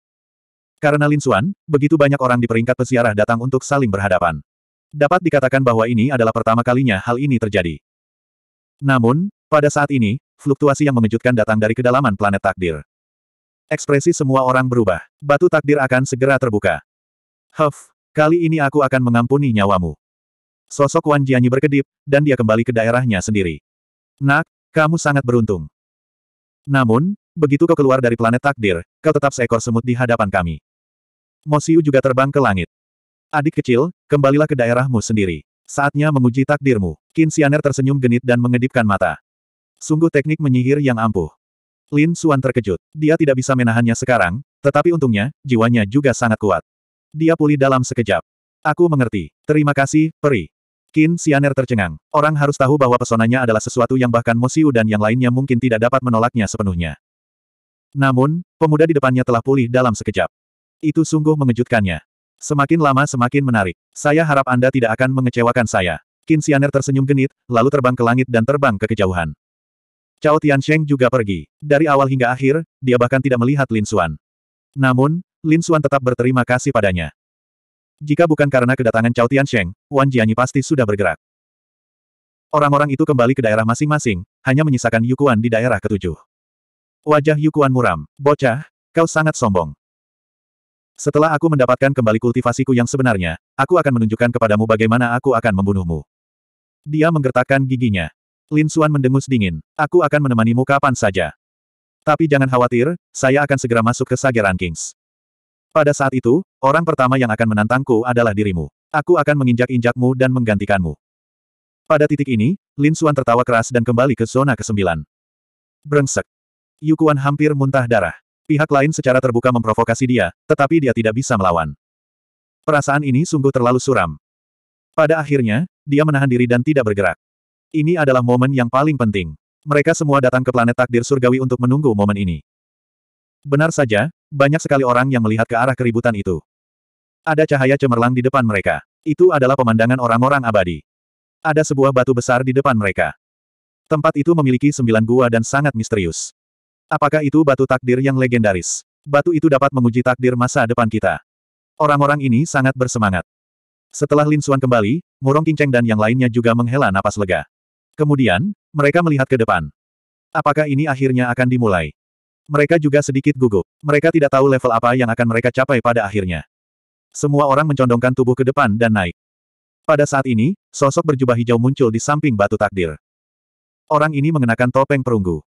Karena Lin Xuan, begitu banyak orang di peringkat pesiarah datang untuk saling berhadapan. Dapat dikatakan bahwa ini adalah pertama kalinya hal ini terjadi. Namun, pada saat ini, fluktuasi yang mengejutkan datang dari kedalaman planet takdir. Ekspresi semua orang berubah. Batu takdir akan segera terbuka. Huff, kali ini aku akan mengampuni nyawamu. Sosok Wan Jianyi berkedip, dan dia kembali ke daerahnya sendiri. Nak, kamu sangat beruntung. Namun, Begitu kau keluar dari planet takdir, kau tetap seekor semut di hadapan kami. Mosiu juga terbang ke langit. Adik kecil, kembalilah ke daerahmu sendiri. Saatnya menguji takdirmu. Qin Xianer tersenyum genit dan mengedipkan mata. Sungguh teknik menyihir yang ampuh. Lin Suan terkejut. Dia tidak bisa menahannya sekarang, tetapi untungnya, jiwanya juga sangat kuat. Dia pulih dalam sekejap. Aku mengerti. Terima kasih, peri. Qin Xianer tercengang. Orang harus tahu bahwa pesonanya adalah sesuatu yang bahkan Mosiu dan yang lainnya mungkin tidak dapat menolaknya sepenuhnya. Namun, pemuda di depannya telah pulih dalam sekejap. Itu sungguh mengejutkannya. Semakin lama semakin menarik. Saya harap Anda tidak akan mengecewakan saya. Kinsianer tersenyum genit, lalu terbang ke langit dan terbang ke kejauhan. Cao Tiansheng juga pergi. Dari awal hingga akhir, dia bahkan tidak melihat Lin Xuan. Namun, Lin Xuan tetap berterima kasih padanya. Jika bukan karena kedatangan Cao Tiansheng, Wan Jianyi pasti sudah bergerak. Orang-orang itu kembali ke daerah masing-masing, hanya menyisakan Yukuan di daerah ketujuh. Wajah Yukuan muram. Bocah, kau sangat sombong. Setelah aku mendapatkan kembali kultivasiku yang sebenarnya, aku akan menunjukkan kepadamu bagaimana aku akan membunuhmu. Dia menggertakkan giginya. Lin Suan mendengus dingin. Aku akan menemanimu kapan saja. Tapi jangan khawatir, saya akan segera masuk ke Sageran Kings. Pada saat itu, orang pertama yang akan menantangku adalah dirimu. Aku akan menginjak-injakmu dan menggantikanmu. Pada titik ini, Lin Suan tertawa keras dan kembali ke zona ke-9. Brengsek. Yukuan hampir muntah darah. Pihak lain secara terbuka memprovokasi dia, tetapi dia tidak bisa melawan. Perasaan ini sungguh terlalu suram. Pada akhirnya, dia menahan diri dan tidak bergerak. Ini adalah momen yang paling penting. Mereka semua datang ke planet takdir surgawi untuk menunggu momen ini. Benar saja, banyak sekali orang yang melihat ke arah keributan itu. Ada cahaya cemerlang di depan mereka. Itu adalah pemandangan orang-orang abadi. Ada sebuah batu besar di depan mereka. Tempat itu memiliki sembilan gua dan sangat misterius. Apakah itu batu takdir yang legendaris? Batu itu dapat menguji takdir masa depan kita. Orang-orang ini sangat bersemangat. Setelah Lin Xuan kembali, Murong Kinceng dan yang lainnya juga menghela napas lega. Kemudian, mereka melihat ke depan. Apakah ini akhirnya akan dimulai? Mereka juga sedikit gugup. Mereka tidak tahu level apa yang akan mereka capai pada akhirnya. Semua orang mencondongkan tubuh ke depan dan naik. Pada saat ini, sosok berjubah hijau muncul di samping batu takdir. Orang ini mengenakan topeng perunggu.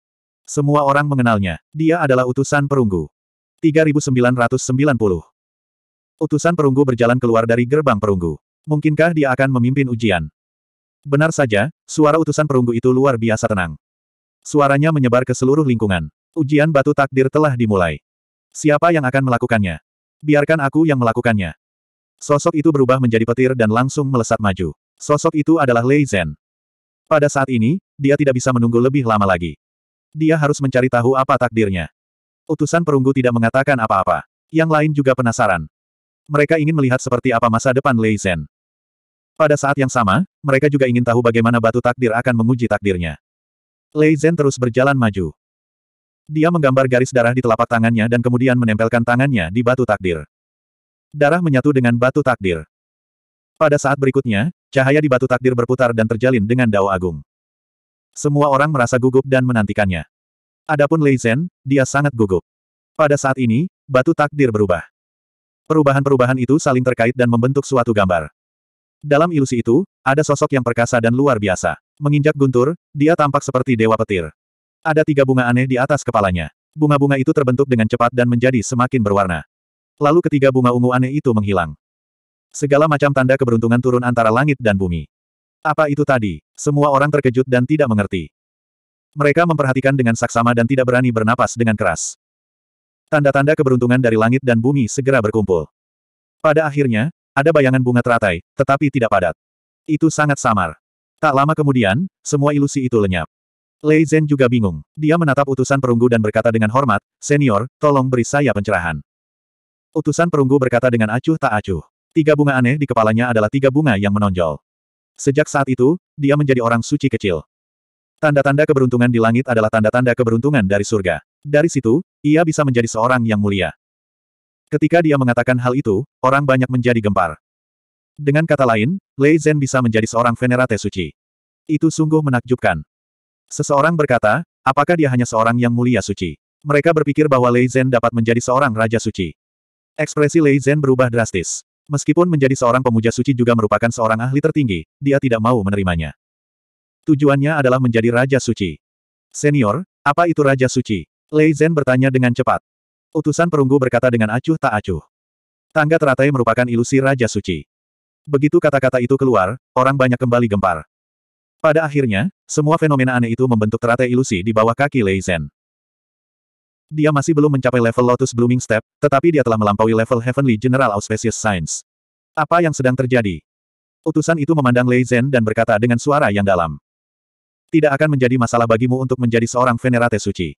Semua orang mengenalnya. Dia adalah utusan perunggu. 3990. Utusan perunggu berjalan keluar dari gerbang perunggu. Mungkinkah dia akan memimpin ujian? Benar saja, suara utusan perunggu itu luar biasa tenang. Suaranya menyebar ke seluruh lingkungan. Ujian batu takdir telah dimulai. Siapa yang akan melakukannya? Biarkan aku yang melakukannya. Sosok itu berubah menjadi petir dan langsung melesat maju. Sosok itu adalah Lei Zhen. Pada saat ini, dia tidak bisa menunggu lebih lama lagi. Dia harus mencari tahu apa takdirnya. Utusan perunggu tidak mengatakan apa-apa. Yang lain juga penasaran. Mereka ingin melihat seperti apa masa depan Lei Zhen. Pada saat yang sama, mereka juga ingin tahu bagaimana batu takdir akan menguji takdirnya. Lei Zhen terus berjalan maju. Dia menggambar garis darah di telapak tangannya dan kemudian menempelkan tangannya di batu takdir. Darah menyatu dengan batu takdir. Pada saat berikutnya, cahaya di batu takdir berputar dan terjalin dengan dao agung. Semua orang merasa gugup dan menantikannya. Adapun Lei Zhen, dia sangat gugup. Pada saat ini, batu takdir berubah. Perubahan-perubahan itu saling terkait dan membentuk suatu gambar. Dalam ilusi itu, ada sosok yang perkasa dan luar biasa. Menginjak guntur, dia tampak seperti dewa petir. Ada tiga bunga aneh di atas kepalanya. Bunga-bunga itu terbentuk dengan cepat dan menjadi semakin berwarna. Lalu ketiga bunga ungu aneh itu menghilang. Segala macam tanda keberuntungan turun antara langit dan bumi. Apa itu tadi? Semua orang terkejut dan tidak mengerti. Mereka memperhatikan dengan saksama dan tidak berani bernapas dengan keras. Tanda-tanda keberuntungan dari langit dan bumi segera berkumpul. Pada akhirnya, ada bayangan bunga teratai, tetapi tidak padat. Itu sangat samar. Tak lama kemudian, semua ilusi itu lenyap. Lei Zhen juga bingung. Dia menatap utusan perunggu dan berkata dengan hormat, Senior, tolong beri saya pencerahan. Utusan perunggu berkata dengan acuh tak acuh. Tiga bunga aneh di kepalanya adalah tiga bunga yang menonjol. Sejak saat itu, dia menjadi orang suci kecil. Tanda-tanda keberuntungan di langit adalah tanda-tanda keberuntungan dari surga. Dari situ, ia bisa menjadi seorang yang mulia. Ketika dia mengatakan hal itu, orang banyak menjadi gempar. Dengan kata lain, Lei Zhen bisa menjadi seorang venerate suci. Itu sungguh menakjubkan. Seseorang berkata, apakah dia hanya seorang yang mulia suci? Mereka berpikir bahwa Lei Zhen dapat menjadi seorang raja suci. Ekspresi Lei Zhen berubah drastis. Meskipun menjadi seorang pemuja suci juga merupakan seorang ahli tertinggi, dia tidak mau menerimanya. Tujuannya adalah menjadi Raja Suci. Senior, apa itu Raja Suci? Lei Zhen bertanya dengan cepat. Utusan perunggu berkata dengan acuh tak acuh. Tangga teratai merupakan ilusi Raja Suci. Begitu kata-kata itu keluar, orang banyak kembali gempar. Pada akhirnya, semua fenomena aneh itu membentuk teratai ilusi di bawah kaki Lei Zhen. Dia masih belum mencapai level Lotus Blooming Step, tetapi dia telah melampaui level Heavenly General Auspicious Signs. Apa yang sedang terjadi? Utusan itu memandang Lei Zhen dan berkata dengan suara yang dalam. Tidak akan menjadi masalah bagimu untuk menjadi seorang venerate suci.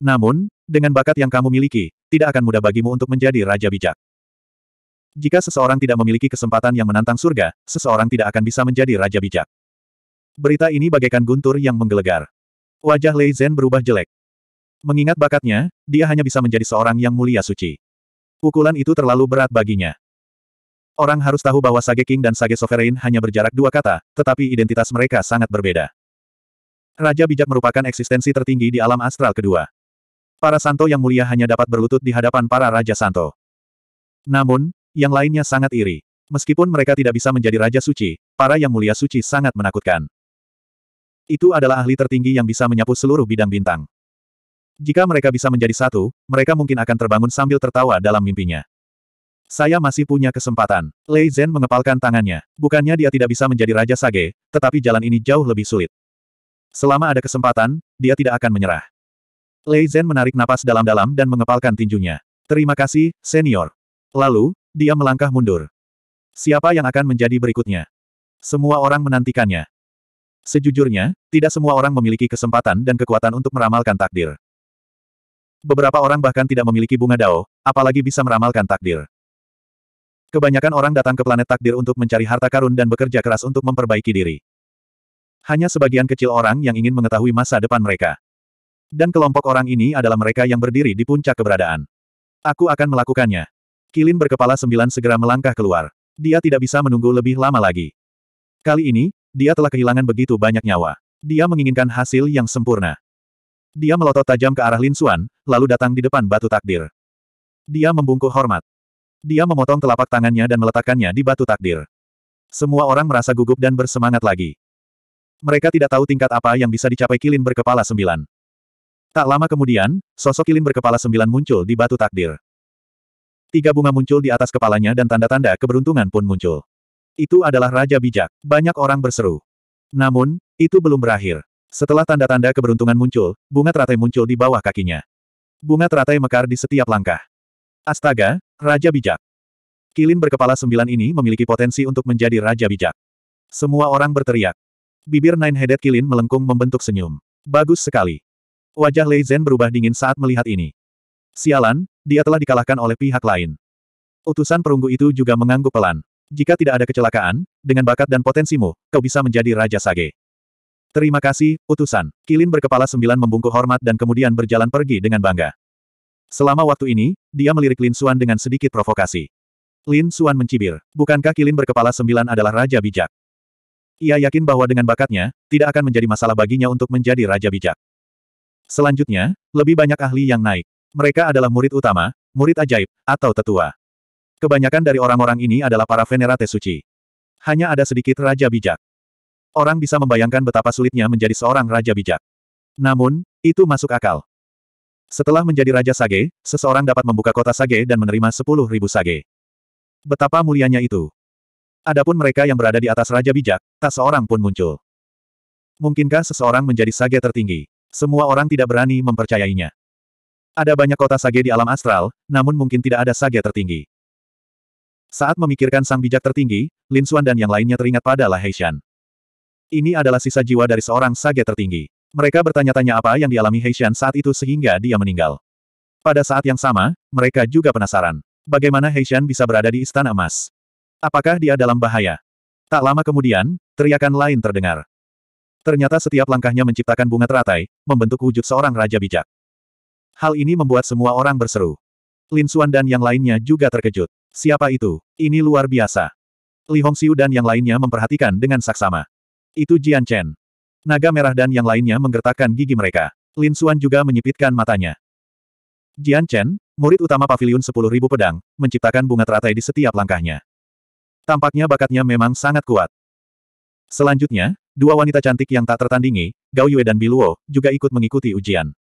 Namun, dengan bakat yang kamu miliki, tidak akan mudah bagimu untuk menjadi raja bijak. Jika seseorang tidak memiliki kesempatan yang menantang surga, seseorang tidak akan bisa menjadi raja bijak. Berita ini bagaikan guntur yang menggelegar. Wajah Lei Zhen berubah jelek. Mengingat bakatnya, dia hanya bisa menjadi seorang yang mulia suci. Pukulan itu terlalu berat baginya. Orang harus tahu bahwa Sage King dan Sage Sovereign hanya berjarak dua kata, tetapi identitas mereka sangat berbeda. Raja Bijak merupakan eksistensi tertinggi di alam astral kedua. Para Santo yang mulia hanya dapat berlutut di hadapan para Raja Santo. Namun, yang lainnya sangat iri. Meskipun mereka tidak bisa menjadi Raja Suci, para yang mulia suci sangat menakutkan. Itu adalah ahli tertinggi yang bisa menyapu seluruh bidang bintang. Jika mereka bisa menjadi satu, mereka mungkin akan terbangun sambil tertawa dalam mimpinya. Saya masih punya kesempatan. Lei Zhen mengepalkan tangannya. Bukannya dia tidak bisa menjadi Raja Sage, tetapi jalan ini jauh lebih sulit. Selama ada kesempatan, dia tidak akan menyerah. Lei Zhen menarik napas dalam-dalam dan mengepalkan tinjunya. Terima kasih, senior. Lalu, dia melangkah mundur. Siapa yang akan menjadi berikutnya? Semua orang menantikannya. Sejujurnya, tidak semua orang memiliki kesempatan dan kekuatan untuk meramalkan takdir. Beberapa orang bahkan tidak memiliki bunga dao, apalagi bisa meramalkan takdir. Kebanyakan orang datang ke planet takdir untuk mencari harta karun dan bekerja keras untuk memperbaiki diri. Hanya sebagian kecil orang yang ingin mengetahui masa depan mereka. Dan kelompok orang ini adalah mereka yang berdiri di puncak keberadaan. Aku akan melakukannya. Kilin berkepala sembilan segera melangkah keluar. Dia tidak bisa menunggu lebih lama lagi. Kali ini, dia telah kehilangan begitu banyak nyawa. Dia menginginkan hasil yang sempurna. Dia melotot tajam ke arah Lin Xuan, lalu datang di depan batu takdir. Dia membungkuk hormat. Dia memotong telapak tangannya dan meletakkannya di batu takdir. Semua orang merasa gugup dan bersemangat lagi. Mereka tidak tahu tingkat apa yang bisa dicapai kilin berkepala sembilan. Tak lama kemudian, sosok kilin berkepala sembilan muncul di batu takdir. Tiga bunga muncul di atas kepalanya dan tanda-tanda keberuntungan pun muncul. Itu adalah Raja Bijak. Banyak orang berseru. Namun, itu belum berakhir. Setelah tanda-tanda keberuntungan muncul, bunga teratai muncul di bawah kakinya. Bunga teratai mekar di setiap langkah. Astaga, Raja Bijak. Kilin berkepala sembilan ini memiliki potensi untuk menjadi Raja Bijak. Semua orang berteriak. Bibir Nine-Headed Kilin melengkung membentuk senyum. Bagus sekali. Wajah Lei Zhen berubah dingin saat melihat ini. Sialan, dia telah dikalahkan oleh pihak lain. Utusan perunggu itu juga mengangguk pelan. Jika tidak ada kecelakaan, dengan bakat dan potensimu, kau bisa menjadi Raja Sage. Terima kasih, utusan. Kilin berkepala sembilan membungkuk hormat dan kemudian berjalan pergi dengan bangga. Selama waktu ini, dia melirik Lin Suan dengan sedikit provokasi. Lin Suan mencibir, bukankah Kilin berkepala sembilan adalah raja bijak? Ia yakin bahwa dengan bakatnya, tidak akan menjadi masalah baginya untuk menjadi raja bijak. Selanjutnya, lebih banyak ahli yang naik. Mereka adalah murid utama, murid ajaib, atau tetua. Kebanyakan dari orang-orang ini adalah para venerate suci. Hanya ada sedikit raja bijak. Orang bisa membayangkan betapa sulitnya menjadi seorang raja bijak. Namun, itu masuk akal. Setelah menjadi Raja Sage, seseorang dapat membuka kota Sage dan menerima sepuluh ribu Sage. Betapa mulianya itu. Adapun mereka yang berada di atas Raja Bijak, tak seorang pun muncul. Mungkinkah seseorang menjadi Sage tertinggi? Semua orang tidak berani mempercayainya. Ada banyak kota Sage di alam astral, namun mungkin tidak ada Sage tertinggi. Saat memikirkan sang bijak tertinggi, Lin Xuan dan yang lainnya teringat pada La Shan. Ini adalah sisa jiwa dari seorang sage tertinggi. Mereka bertanya-tanya apa yang dialami Heishan saat itu sehingga dia meninggal. Pada saat yang sama, mereka juga penasaran. Bagaimana Heishan bisa berada di Istana Emas? Apakah dia dalam bahaya? Tak lama kemudian, teriakan lain terdengar. Ternyata setiap langkahnya menciptakan bunga teratai, membentuk wujud seorang raja bijak. Hal ini membuat semua orang berseru. Lin Xuan dan yang lainnya juga terkejut. Siapa itu? Ini luar biasa. Li Hongxiu dan yang lainnya memperhatikan dengan saksama. Itu Jian Chen. Naga merah dan yang lainnya menggertakkan gigi mereka. Lin Xuan juga menyipitkan matanya. Jian Chen, murid utama Paviliun 10.000 Pedang, menciptakan bunga teratai di setiap langkahnya. Tampaknya bakatnya memang sangat kuat. Selanjutnya, dua wanita cantik yang tak tertandingi, Gao Yue dan Biluo, juga ikut mengikuti ujian.